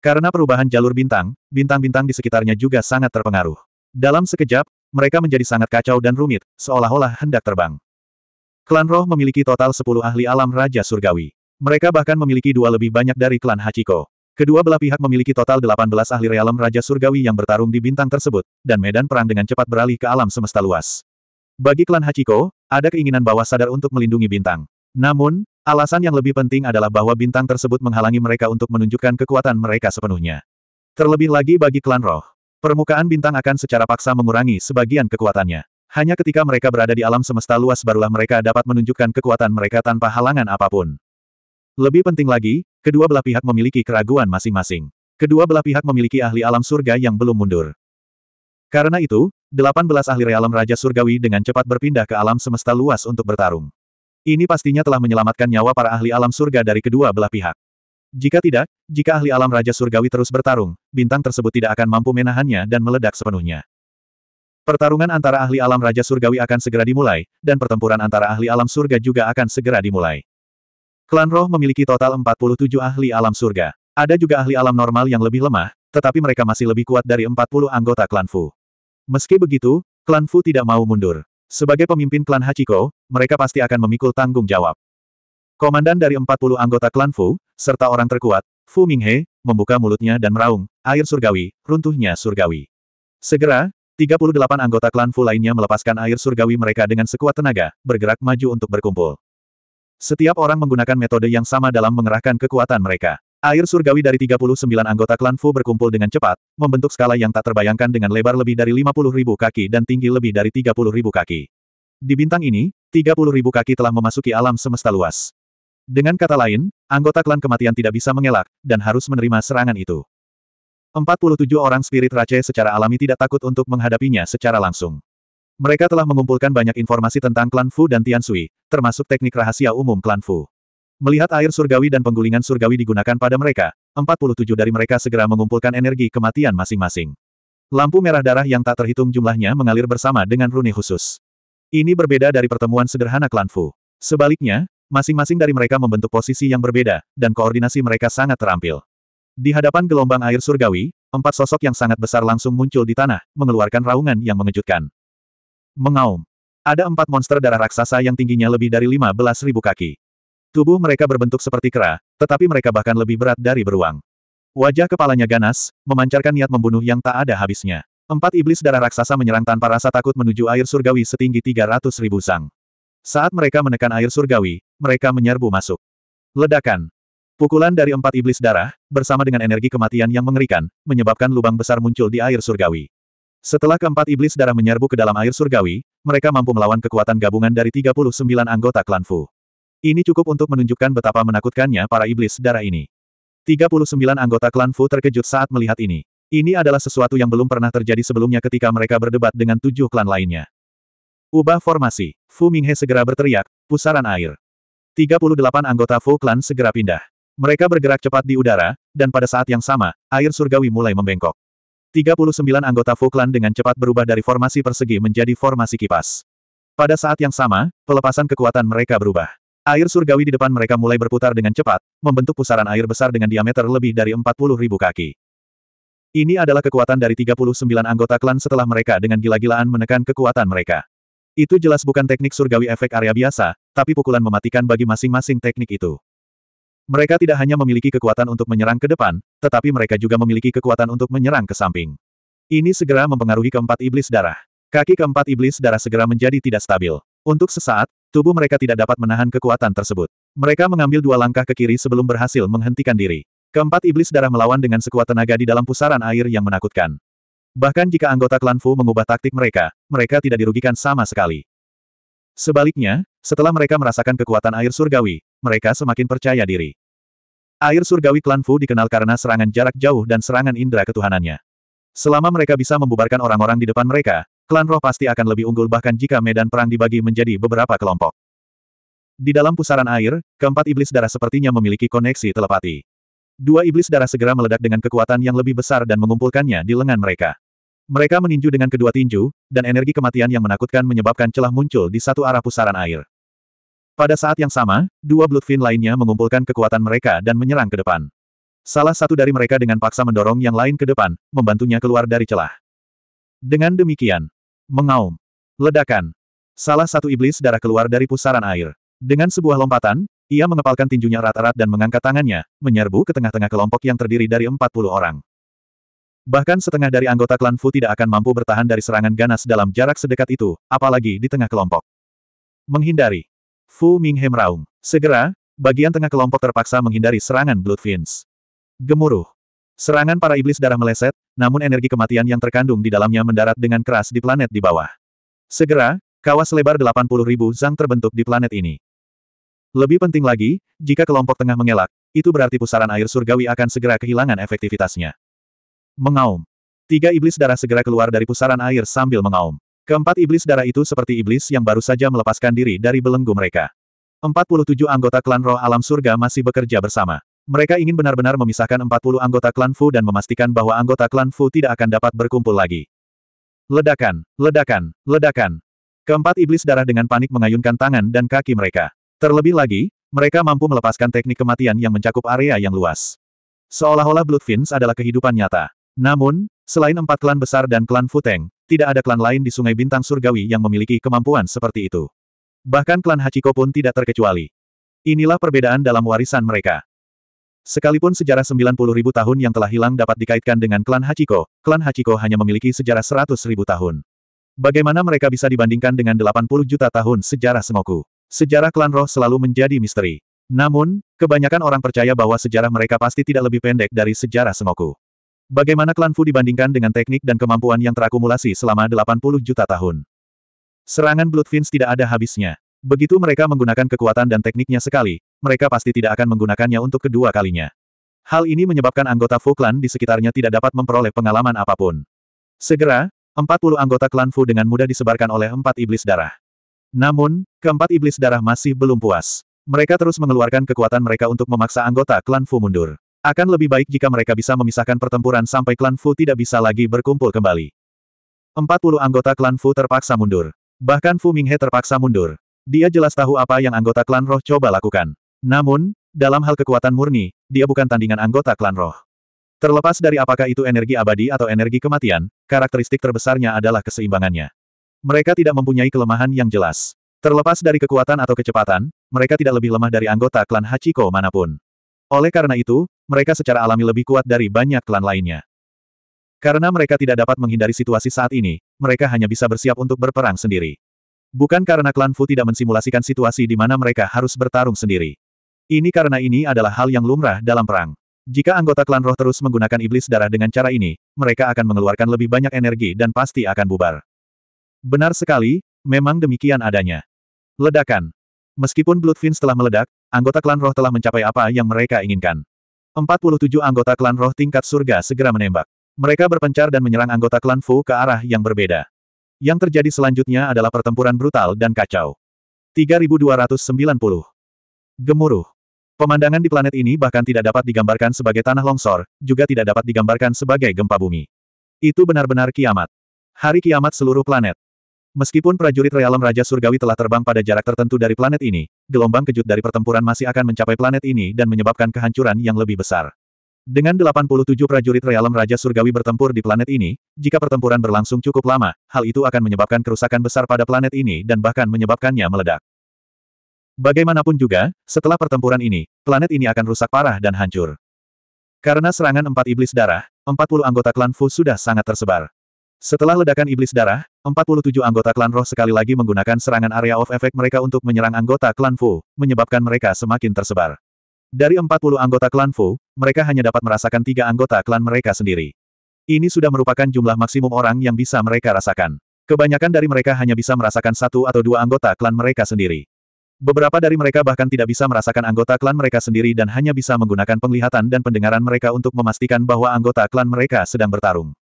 Karena perubahan jalur bintang, bintang-bintang di sekitarnya juga sangat terpengaruh. Dalam sekejap, mereka menjadi sangat kacau dan rumit, seolah-olah hendak terbang. Klan roh memiliki total 10 ahli alam Raja Surgawi. Mereka bahkan memiliki dua lebih banyak dari klan Hachiko. Kedua belah pihak memiliki total 18 ahli realem Raja Surgawi yang bertarung di bintang tersebut, dan medan perang dengan cepat beralih ke alam semesta luas. Bagi klan Hachiko, ada keinginan bawah sadar untuk melindungi bintang. Namun, Alasan yang lebih penting adalah bahwa bintang tersebut menghalangi mereka untuk menunjukkan kekuatan mereka sepenuhnya. Terlebih lagi bagi klan roh. Permukaan bintang akan secara paksa mengurangi sebagian kekuatannya. Hanya ketika mereka berada di alam semesta luas barulah mereka dapat menunjukkan kekuatan mereka tanpa halangan apapun. Lebih penting lagi, kedua belah pihak memiliki keraguan masing-masing. Kedua belah pihak memiliki ahli alam surga yang belum mundur. Karena itu, 18 ahli realem Raja Surgawi dengan cepat berpindah ke alam semesta luas untuk bertarung. Ini pastinya telah menyelamatkan nyawa para ahli alam surga dari kedua belah pihak. Jika tidak, jika ahli alam Raja Surgawi terus bertarung, bintang tersebut tidak akan mampu menahannya dan meledak sepenuhnya. Pertarungan antara ahli alam Raja Surgawi akan segera dimulai, dan pertempuran antara ahli alam surga juga akan segera dimulai. Klan roh memiliki total 47 ahli alam surga. Ada juga ahli alam normal yang lebih lemah, tetapi mereka masih lebih kuat dari 40 anggota klan Fu. Meski begitu, klan Fu tidak mau mundur. Sebagai pemimpin klan Hachiko, mereka pasti akan memikul tanggung jawab. Komandan dari 40 anggota klan Fu, serta orang terkuat, Fu Minghe, membuka mulutnya dan meraung, air surgawi, runtuhnya surgawi. Segera, 38 anggota klan Fu lainnya melepaskan air surgawi mereka dengan sekuat tenaga, bergerak maju untuk berkumpul. Setiap orang menggunakan metode yang sama dalam mengerahkan kekuatan mereka. Air surgawi dari 39 anggota klan Fu berkumpul dengan cepat, membentuk skala yang tak terbayangkan dengan lebar lebih dari ribu kaki dan tinggi lebih dari ribu kaki. Di bintang ini, ribu kaki telah memasuki alam semesta luas. Dengan kata lain, anggota klan kematian tidak bisa mengelak, dan harus menerima serangan itu. 47 orang spirit race secara alami tidak takut untuk menghadapinya secara langsung. Mereka telah mengumpulkan banyak informasi tentang klan Fu dan Tian Tiansui, termasuk teknik rahasia umum klan Fu. Melihat air surgawi dan penggulingan surgawi digunakan pada mereka, 47 dari mereka segera mengumpulkan energi kematian masing-masing. Lampu merah darah yang tak terhitung jumlahnya mengalir bersama dengan rune khusus. Ini berbeda dari pertemuan sederhana klan Fu. Sebaliknya, masing-masing dari mereka membentuk posisi yang berbeda, dan koordinasi mereka sangat terampil. Di hadapan gelombang air surgawi, empat sosok yang sangat besar langsung muncul di tanah, mengeluarkan raungan yang mengejutkan. Mengaum. Ada empat monster darah raksasa yang tingginya lebih dari 15.000 kaki. Tubuh mereka berbentuk seperti kera, tetapi mereka bahkan lebih berat dari beruang. Wajah kepalanya ganas, memancarkan niat membunuh yang tak ada habisnya. Empat iblis darah raksasa menyerang tanpa rasa takut menuju air surgawi setinggi 300 ribu sang. Saat mereka menekan air surgawi, mereka menyerbu masuk. Ledakan. Pukulan dari empat iblis darah, bersama dengan energi kematian yang mengerikan, menyebabkan lubang besar muncul di air surgawi. Setelah keempat iblis darah menyerbu ke dalam air surgawi, mereka mampu melawan kekuatan gabungan dari 39 anggota klan Fu. Ini cukup untuk menunjukkan betapa menakutkannya para iblis darah ini. 39 anggota klan Fu terkejut saat melihat ini. Ini adalah sesuatu yang belum pernah terjadi sebelumnya ketika mereka berdebat dengan tujuh klan lainnya. Ubah formasi. Fu Minghe segera berteriak, pusaran air. 38 anggota Fu klan segera pindah. Mereka bergerak cepat di udara, dan pada saat yang sama, air surgawi mulai membengkok. 39 anggota Fu Klan dengan cepat berubah dari formasi persegi menjadi formasi kipas. Pada saat yang sama, pelepasan kekuatan mereka berubah. Air surgawi di depan mereka mulai berputar dengan cepat, membentuk pusaran air besar dengan diameter lebih dari 40.000 kaki. Ini adalah kekuatan dari 39 anggota klan setelah mereka dengan gila-gilaan menekan kekuatan mereka. Itu jelas bukan teknik surgawi efek area biasa, tapi pukulan mematikan bagi masing-masing teknik itu. Mereka tidak hanya memiliki kekuatan untuk menyerang ke depan, tetapi mereka juga memiliki kekuatan untuk menyerang ke samping. Ini segera mempengaruhi keempat iblis darah. Kaki keempat iblis darah segera menjadi tidak stabil. Untuk sesaat, Tubuh mereka tidak dapat menahan kekuatan tersebut. Mereka mengambil dua langkah ke kiri sebelum berhasil menghentikan diri. Keempat iblis darah melawan dengan sekuat tenaga di dalam pusaran air yang menakutkan. Bahkan jika anggota klan Fu mengubah taktik mereka, mereka tidak dirugikan sama sekali. Sebaliknya, setelah mereka merasakan kekuatan air surgawi, mereka semakin percaya diri. Air surgawi klan Fu dikenal karena serangan jarak jauh dan serangan indera ketuhanannya. Selama mereka bisa membubarkan orang-orang di depan mereka, klan roh pasti akan lebih unggul bahkan jika medan perang dibagi menjadi beberapa kelompok. Di dalam pusaran air, keempat iblis darah sepertinya memiliki koneksi telepati. Dua iblis darah segera meledak dengan kekuatan yang lebih besar dan mengumpulkannya di lengan mereka. Mereka meninju dengan kedua tinju, dan energi kematian yang menakutkan menyebabkan celah muncul di satu arah pusaran air. Pada saat yang sama, dua Bloodfin lainnya mengumpulkan kekuatan mereka dan menyerang ke depan. Salah satu dari mereka dengan paksa mendorong yang lain ke depan, membantunya keluar dari celah. Dengan demikian, Mengaum. Ledakan. Salah satu iblis darah keluar dari pusaran air. Dengan sebuah lompatan, ia mengepalkan tinjunya rata rata dan mengangkat tangannya, menyerbu ke tengah-tengah kelompok yang terdiri dari 40 orang. Bahkan setengah dari anggota klan Fu tidak akan mampu bertahan dari serangan ganas dalam jarak sedekat itu, apalagi di tengah kelompok. Menghindari. Fu Minghe meraung. Segera, bagian tengah kelompok terpaksa menghindari serangan Bloodfins. Gemuruh. Serangan para iblis darah meleset, namun energi kematian yang terkandung di dalamnya mendarat dengan keras di planet di bawah. Segera, kawas selebar 80 ribu zang terbentuk di planet ini. Lebih penting lagi, jika kelompok tengah mengelak, itu berarti pusaran air surgawi akan segera kehilangan efektivitasnya. Mengaum. Tiga iblis darah segera keluar dari pusaran air sambil mengaum. Keempat iblis darah itu seperti iblis yang baru saja melepaskan diri dari belenggu mereka. 47 anggota klan roh alam surga masih bekerja bersama. Mereka ingin benar-benar memisahkan 40 anggota klan Fu dan memastikan bahwa anggota klan Fu tidak akan dapat berkumpul lagi. Ledakan, ledakan, ledakan. Keempat iblis darah dengan panik mengayunkan tangan dan kaki mereka. Terlebih lagi, mereka mampu melepaskan teknik kematian yang mencakup area yang luas. Seolah-olah Bloodfins adalah kehidupan nyata. Namun, selain empat klan besar dan klan Futeng, tidak ada klan lain di Sungai Bintang Surgawi yang memiliki kemampuan seperti itu. Bahkan klan Hachiko pun tidak terkecuali. Inilah perbedaan dalam warisan mereka. Sekalipun sejarah 90 ribu tahun yang telah hilang dapat dikaitkan dengan klan Hachiko, klan Hachiko hanya memiliki sejarah 100 ribu tahun. Bagaimana mereka bisa dibandingkan dengan 80 juta tahun sejarah Semoku? Sejarah klan roh selalu menjadi misteri. Namun, kebanyakan orang percaya bahwa sejarah mereka pasti tidak lebih pendek dari sejarah Semoku. Bagaimana klan Fu dibandingkan dengan teknik dan kemampuan yang terakumulasi selama 80 juta tahun? Serangan Bloodfins tidak ada habisnya. Begitu mereka menggunakan kekuatan dan tekniknya sekali, mereka pasti tidak akan menggunakannya untuk kedua kalinya. Hal ini menyebabkan anggota Fu Clan di sekitarnya tidak dapat memperoleh pengalaman apapun. Segera, 40 anggota klan Fu dengan mudah disebarkan oleh empat iblis darah. Namun, keempat iblis darah masih belum puas. Mereka terus mengeluarkan kekuatan mereka untuk memaksa anggota klan Fu mundur. Akan lebih baik jika mereka bisa memisahkan pertempuran sampai klan Fu tidak bisa lagi berkumpul kembali. 40 anggota klan Fu terpaksa mundur. Bahkan Fu Minghe terpaksa mundur. Dia jelas tahu apa yang anggota klan roh coba lakukan. Namun, dalam hal kekuatan murni, dia bukan tandingan anggota klan roh. Terlepas dari apakah itu energi abadi atau energi kematian, karakteristik terbesarnya adalah keseimbangannya. Mereka tidak mempunyai kelemahan yang jelas. Terlepas dari kekuatan atau kecepatan, mereka tidak lebih lemah dari anggota klan Hachiko manapun. Oleh karena itu, mereka secara alami lebih kuat dari banyak klan lainnya. Karena mereka tidak dapat menghindari situasi saat ini, mereka hanya bisa bersiap untuk berperang sendiri. Bukan karena klan Fu tidak mensimulasikan situasi di mana mereka harus bertarung sendiri. Ini karena ini adalah hal yang lumrah dalam perang. Jika anggota klan roh terus menggunakan iblis darah dengan cara ini, mereka akan mengeluarkan lebih banyak energi dan pasti akan bubar. Benar sekali, memang demikian adanya. Ledakan. Meskipun Bloodfins telah meledak, anggota klan roh telah mencapai apa yang mereka inginkan. 47 anggota klan roh tingkat surga segera menembak. Mereka berpencar dan menyerang anggota klan Fu ke arah yang berbeda. Yang terjadi selanjutnya adalah pertempuran brutal dan kacau. 3290. Gemuruh. Pemandangan di planet ini bahkan tidak dapat digambarkan sebagai tanah longsor, juga tidak dapat digambarkan sebagai gempa bumi. Itu benar-benar kiamat. Hari kiamat seluruh planet. Meskipun prajurit realem Raja Surgawi telah terbang pada jarak tertentu dari planet ini, gelombang kejut dari pertempuran masih akan mencapai planet ini dan menyebabkan kehancuran yang lebih besar. Dengan 87 prajurit realem Raja Surgawi bertempur di planet ini, jika pertempuran berlangsung cukup lama, hal itu akan menyebabkan kerusakan besar pada planet ini dan bahkan menyebabkannya meledak. Bagaimanapun juga, setelah pertempuran ini, planet ini akan rusak parah dan hancur. Karena serangan empat iblis darah, 40 anggota klan Fu sudah sangat tersebar. Setelah ledakan iblis darah, 47 anggota klan roh sekali lagi menggunakan serangan area of effect mereka untuk menyerang anggota klan Fu, menyebabkan mereka semakin tersebar. Dari 40 anggota klan Fu, mereka hanya dapat merasakan tiga anggota klan mereka sendiri. Ini sudah merupakan jumlah maksimum orang yang bisa mereka rasakan. Kebanyakan dari mereka hanya bisa merasakan satu atau dua anggota klan mereka sendiri. Beberapa dari mereka bahkan tidak bisa merasakan anggota klan mereka sendiri dan hanya bisa menggunakan penglihatan dan pendengaran mereka untuk memastikan bahwa anggota klan mereka sedang bertarung.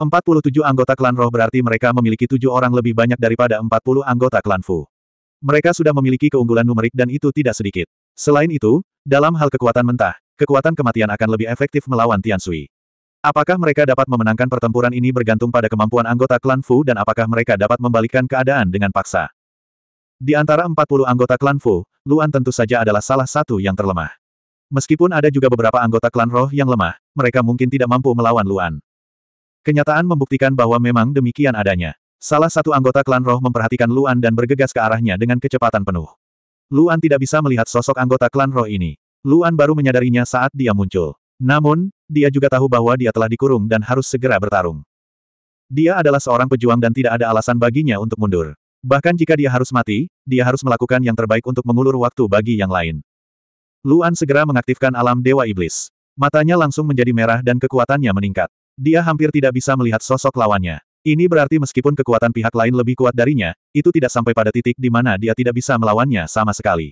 47 anggota klan roh berarti mereka memiliki tujuh orang lebih banyak daripada 40 anggota klan Fu. Mereka sudah memiliki keunggulan numerik dan itu tidak sedikit. Selain itu, dalam hal kekuatan mentah, kekuatan kematian akan lebih efektif melawan Tian Tiansui. Apakah mereka dapat memenangkan pertempuran ini bergantung pada kemampuan anggota klan Fu dan apakah mereka dapat membalikkan keadaan dengan paksa? Di antara 40 anggota klan Fu, Luan tentu saja adalah salah satu yang terlemah. Meskipun ada juga beberapa anggota klan roh yang lemah, mereka mungkin tidak mampu melawan Luan. Kenyataan membuktikan bahwa memang demikian adanya. Salah satu anggota klan roh memperhatikan Luan dan bergegas ke arahnya dengan kecepatan penuh. Luan tidak bisa melihat sosok anggota klan roh ini. Luan baru menyadarinya saat dia muncul. Namun, dia juga tahu bahwa dia telah dikurung dan harus segera bertarung. Dia adalah seorang pejuang dan tidak ada alasan baginya untuk mundur. Bahkan jika dia harus mati, dia harus melakukan yang terbaik untuk mengulur waktu bagi yang lain. Luan segera mengaktifkan alam Dewa Iblis. Matanya langsung menjadi merah dan kekuatannya meningkat. Dia hampir tidak bisa melihat sosok lawannya. Ini berarti meskipun kekuatan pihak lain lebih kuat darinya, itu tidak sampai pada titik di mana dia tidak bisa melawannya sama sekali.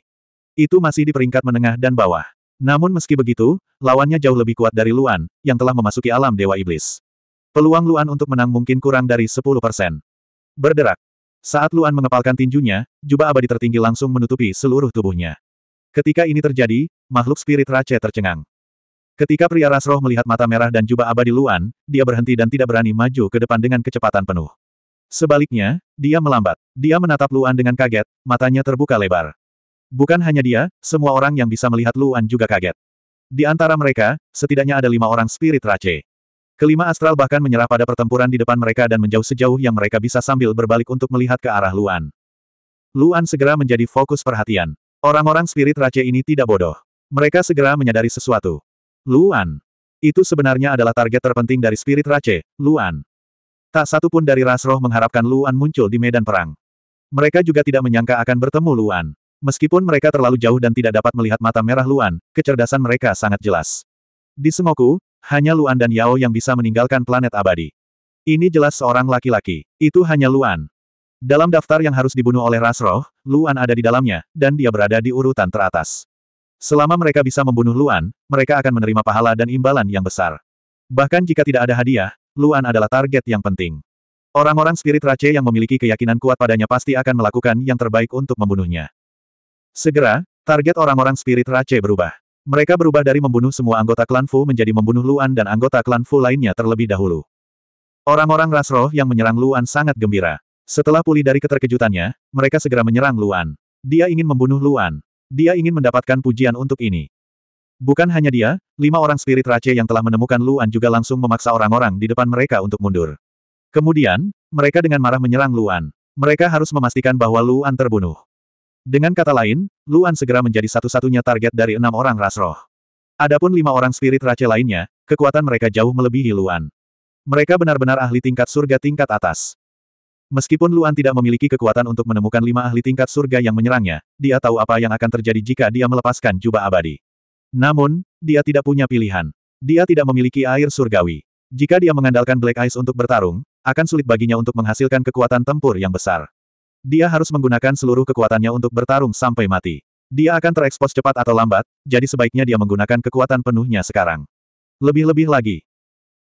Itu masih di peringkat menengah dan bawah. Namun meski begitu, lawannya jauh lebih kuat dari Luan, yang telah memasuki alam Dewa Iblis. Peluang Luan untuk menang mungkin kurang dari 10%. Berderak, saat Luan mengepalkan tinjunya, jubah abadi tertinggi langsung menutupi seluruh tubuhnya. Ketika ini terjadi, makhluk spirit Rache tercengang. Ketika pria rasroh melihat mata merah dan jubah abadi Luan, dia berhenti dan tidak berani maju ke depan dengan kecepatan penuh. Sebaliknya, dia melambat. Dia menatap Luan dengan kaget, matanya terbuka lebar. Bukan hanya dia, semua orang yang bisa melihat Luan juga kaget. Di antara mereka, setidaknya ada lima orang spirit Rache. Kelima astral bahkan menyerah pada pertempuran di depan mereka dan menjauh sejauh yang mereka bisa sambil berbalik untuk melihat ke arah Luan. Luan segera menjadi fokus perhatian. Orang-orang spirit race ini tidak bodoh. Mereka segera menyadari sesuatu. Luan. Itu sebenarnya adalah target terpenting dari spirit race, Luan. Tak satu pun dari ras roh mengharapkan Luan muncul di medan perang. Mereka juga tidak menyangka akan bertemu Luan. Meskipun mereka terlalu jauh dan tidak dapat melihat mata merah Luan, kecerdasan mereka sangat jelas. Di semoku. Hanya Luan dan Yao yang bisa meninggalkan planet abadi. Ini jelas seorang laki-laki. Itu hanya Luan. Dalam daftar yang harus dibunuh oleh Rasroh, Luan ada di dalamnya, dan dia berada di urutan teratas. Selama mereka bisa membunuh Luan, mereka akan menerima pahala dan imbalan yang besar. Bahkan jika tidak ada hadiah, Luan adalah target yang penting. Orang-orang spirit race yang memiliki keyakinan kuat padanya pasti akan melakukan yang terbaik untuk membunuhnya. Segera, target orang-orang spirit race berubah. Mereka berubah dari membunuh semua anggota klan Fu menjadi membunuh Luan dan anggota klan Fu lainnya terlebih dahulu. Orang-orang ras roh yang menyerang Luan sangat gembira. Setelah pulih dari keterkejutannya, mereka segera menyerang Luan. Dia ingin membunuh Luan. Dia ingin mendapatkan pujian untuk ini. Bukan hanya dia, lima orang spirit race yang telah menemukan Luan juga langsung memaksa orang-orang di depan mereka untuk mundur. Kemudian, mereka dengan marah menyerang Luan. Mereka harus memastikan bahwa Luan terbunuh. Dengan kata lain, Luan segera menjadi satu-satunya target dari enam orang ras roh. Adapun lima orang spirit race lainnya, kekuatan mereka jauh melebihi Luan. Mereka benar-benar ahli tingkat surga tingkat atas. Meskipun Luan tidak memiliki kekuatan untuk menemukan lima ahli tingkat surga yang menyerangnya, dia tahu apa yang akan terjadi jika dia melepaskan jubah abadi. Namun, dia tidak punya pilihan. Dia tidak memiliki air surgawi. Jika dia mengandalkan Black Ice untuk bertarung, akan sulit baginya untuk menghasilkan kekuatan tempur yang besar. Dia harus menggunakan seluruh kekuatannya untuk bertarung sampai mati. Dia akan terekspos cepat atau lambat, jadi sebaiknya dia menggunakan kekuatan penuhnya sekarang. Lebih-lebih lagi.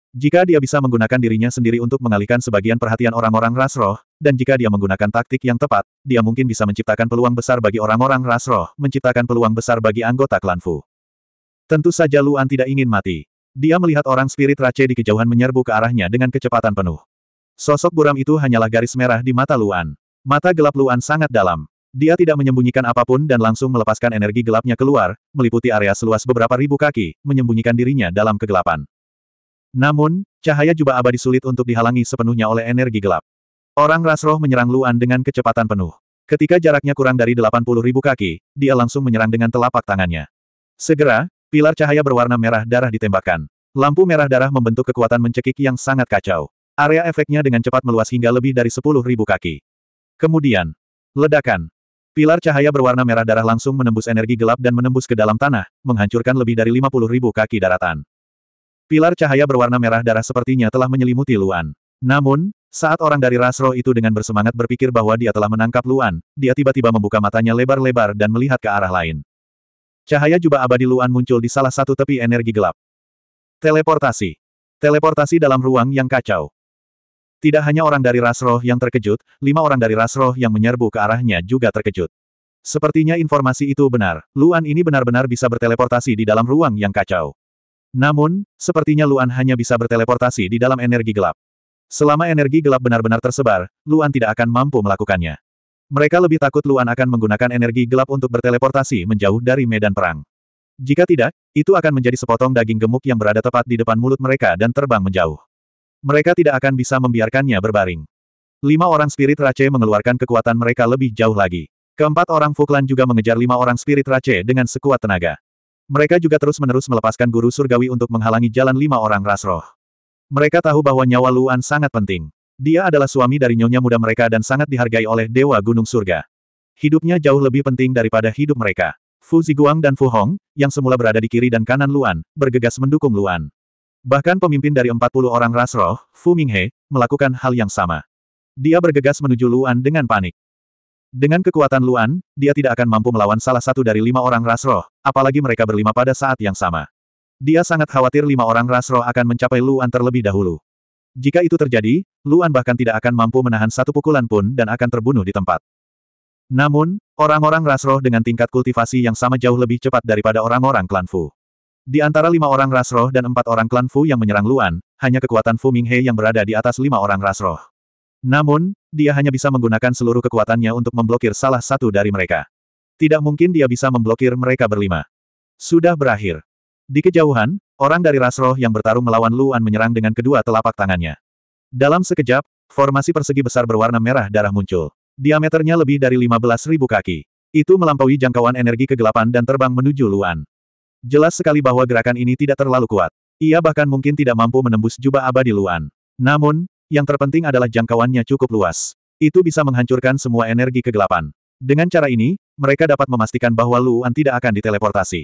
Jika dia bisa menggunakan dirinya sendiri untuk mengalihkan sebagian perhatian orang-orang ras roh, dan jika dia menggunakan taktik yang tepat, dia mungkin bisa menciptakan peluang besar bagi orang-orang ras roh, menciptakan peluang besar bagi anggota klan Fu. Tentu saja Luan tidak ingin mati. Dia melihat orang spirit Rache di kejauhan menyerbu ke arahnya dengan kecepatan penuh. Sosok buram itu hanyalah garis merah di mata Luan. Mata gelap Luan sangat dalam. Dia tidak menyembunyikan apapun dan langsung melepaskan energi gelapnya keluar, meliputi area seluas beberapa ribu kaki, menyembunyikan dirinya dalam kegelapan. Namun, cahaya jubah abadi sulit untuk dihalangi sepenuhnya oleh energi gelap. Orang ras roh menyerang Luan dengan kecepatan penuh. Ketika jaraknya kurang dari 80 ribu kaki, dia langsung menyerang dengan telapak tangannya. Segera, pilar cahaya berwarna merah darah ditembakkan. Lampu merah darah membentuk kekuatan mencekik yang sangat kacau. Area efeknya dengan cepat meluas hingga lebih dari ribu kaki. Kemudian, ledakan. Pilar cahaya berwarna merah darah langsung menembus energi gelap dan menembus ke dalam tanah, menghancurkan lebih dari 50 ribu kaki daratan. Pilar cahaya berwarna merah darah sepertinya telah menyelimuti Luan. Namun, saat orang dari ras itu dengan bersemangat berpikir bahwa dia telah menangkap Luan, dia tiba-tiba membuka matanya lebar-lebar dan melihat ke arah lain. Cahaya jubah abadi Luan muncul di salah satu tepi energi gelap. Teleportasi. Teleportasi dalam ruang yang kacau. Tidak hanya orang dari ras roh yang terkejut, lima orang dari ras roh yang menyerbu ke arahnya juga terkejut. Sepertinya informasi itu benar, Luan ini benar-benar bisa berteleportasi di dalam ruang yang kacau. Namun, sepertinya Luan hanya bisa berteleportasi di dalam energi gelap. Selama energi gelap benar-benar tersebar, Luan tidak akan mampu melakukannya. Mereka lebih takut Luan akan menggunakan energi gelap untuk berteleportasi menjauh dari medan perang. Jika tidak, itu akan menjadi sepotong daging gemuk yang berada tepat di depan mulut mereka dan terbang menjauh. Mereka tidak akan bisa membiarkannya berbaring. Lima orang spirit race mengeluarkan kekuatan mereka lebih jauh lagi. Keempat orang Fuklan juga mengejar lima orang spirit race dengan sekuat tenaga. Mereka juga terus-menerus melepaskan guru surgawi untuk menghalangi jalan lima orang rasroh. Mereka tahu bahwa nyawa Luan sangat penting. Dia adalah suami dari nyonya muda mereka dan sangat dihargai oleh Dewa Gunung Surga. Hidupnya jauh lebih penting daripada hidup mereka. Fu Ziguang dan Fu Hong, yang semula berada di kiri dan kanan Luan, bergegas mendukung Luan. Bahkan pemimpin dari 40 orang ras roh, Fu Minghe, melakukan hal yang sama. Dia bergegas menuju Luan dengan panik. Dengan kekuatan Luan, dia tidak akan mampu melawan salah satu dari lima orang ras roh, apalagi mereka berlima pada saat yang sama. Dia sangat khawatir lima orang ras roh akan mencapai Luan terlebih dahulu. Jika itu terjadi, Luan bahkan tidak akan mampu menahan satu pukulan pun dan akan terbunuh di tempat. Namun, orang-orang ras roh dengan tingkat kultivasi yang sama jauh lebih cepat daripada orang-orang klan Fu. Di antara lima orang rasroh dan empat orang klan Fu yang menyerang Luan, hanya kekuatan Fu Minghe yang berada di atas lima orang rasroh. Namun, dia hanya bisa menggunakan seluruh kekuatannya untuk memblokir salah satu dari mereka. Tidak mungkin dia bisa memblokir mereka berlima. Sudah berakhir. Di kejauhan, orang dari rasroh yang bertarung melawan Luan menyerang dengan kedua telapak tangannya. Dalam sekejap, formasi persegi besar berwarna merah darah muncul. Diameternya lebih dari 15.000 kaki. Itu melampaui jangkauan energi kegelapan dan terbang menuju Luan. Jelas sekali bahwa gerakan ini tidak terlalu kuat. Ia bahkan mungkin tidak mampu menembus jubah abadi Luan. Namun, yang terpenting adalah jangkauannya cukup luas. Itu bisa menghancurkan semua energi kegelapan. Dengan cara ini, mereka dapat memastikan bahwa Luan tidak akan diteleportasi.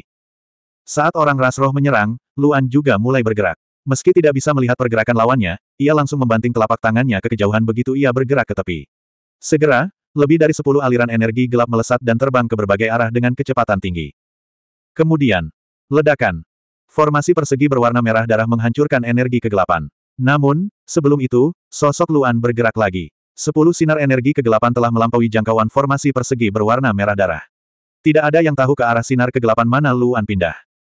Saat orang Rasroh menyerang, Luan juga mulai bergerak. Meski tidak bisa melihat pergerakan lawannya, ia langsung membanting telapak tangannya ke kejauhan begitu ia bergerak ke tepi. Segera, lebih dari sepuluh aliran energi gelap melesat dan terbang ke berbagai arah dengan kecepatan tinggi. Kemudian, Ledakan. Formasi persegi berwarna merah darah menghancurkan energi kegelapan. Namun, sebelum itu, sosok Luan bergerak lagi. Sepuluh sinar energi kegelapan telah melampaui jangkauan formasi persegi berwarna merah darah. Tidak ada yang tahu ke arah sinar kegelapan mana Luan pindah.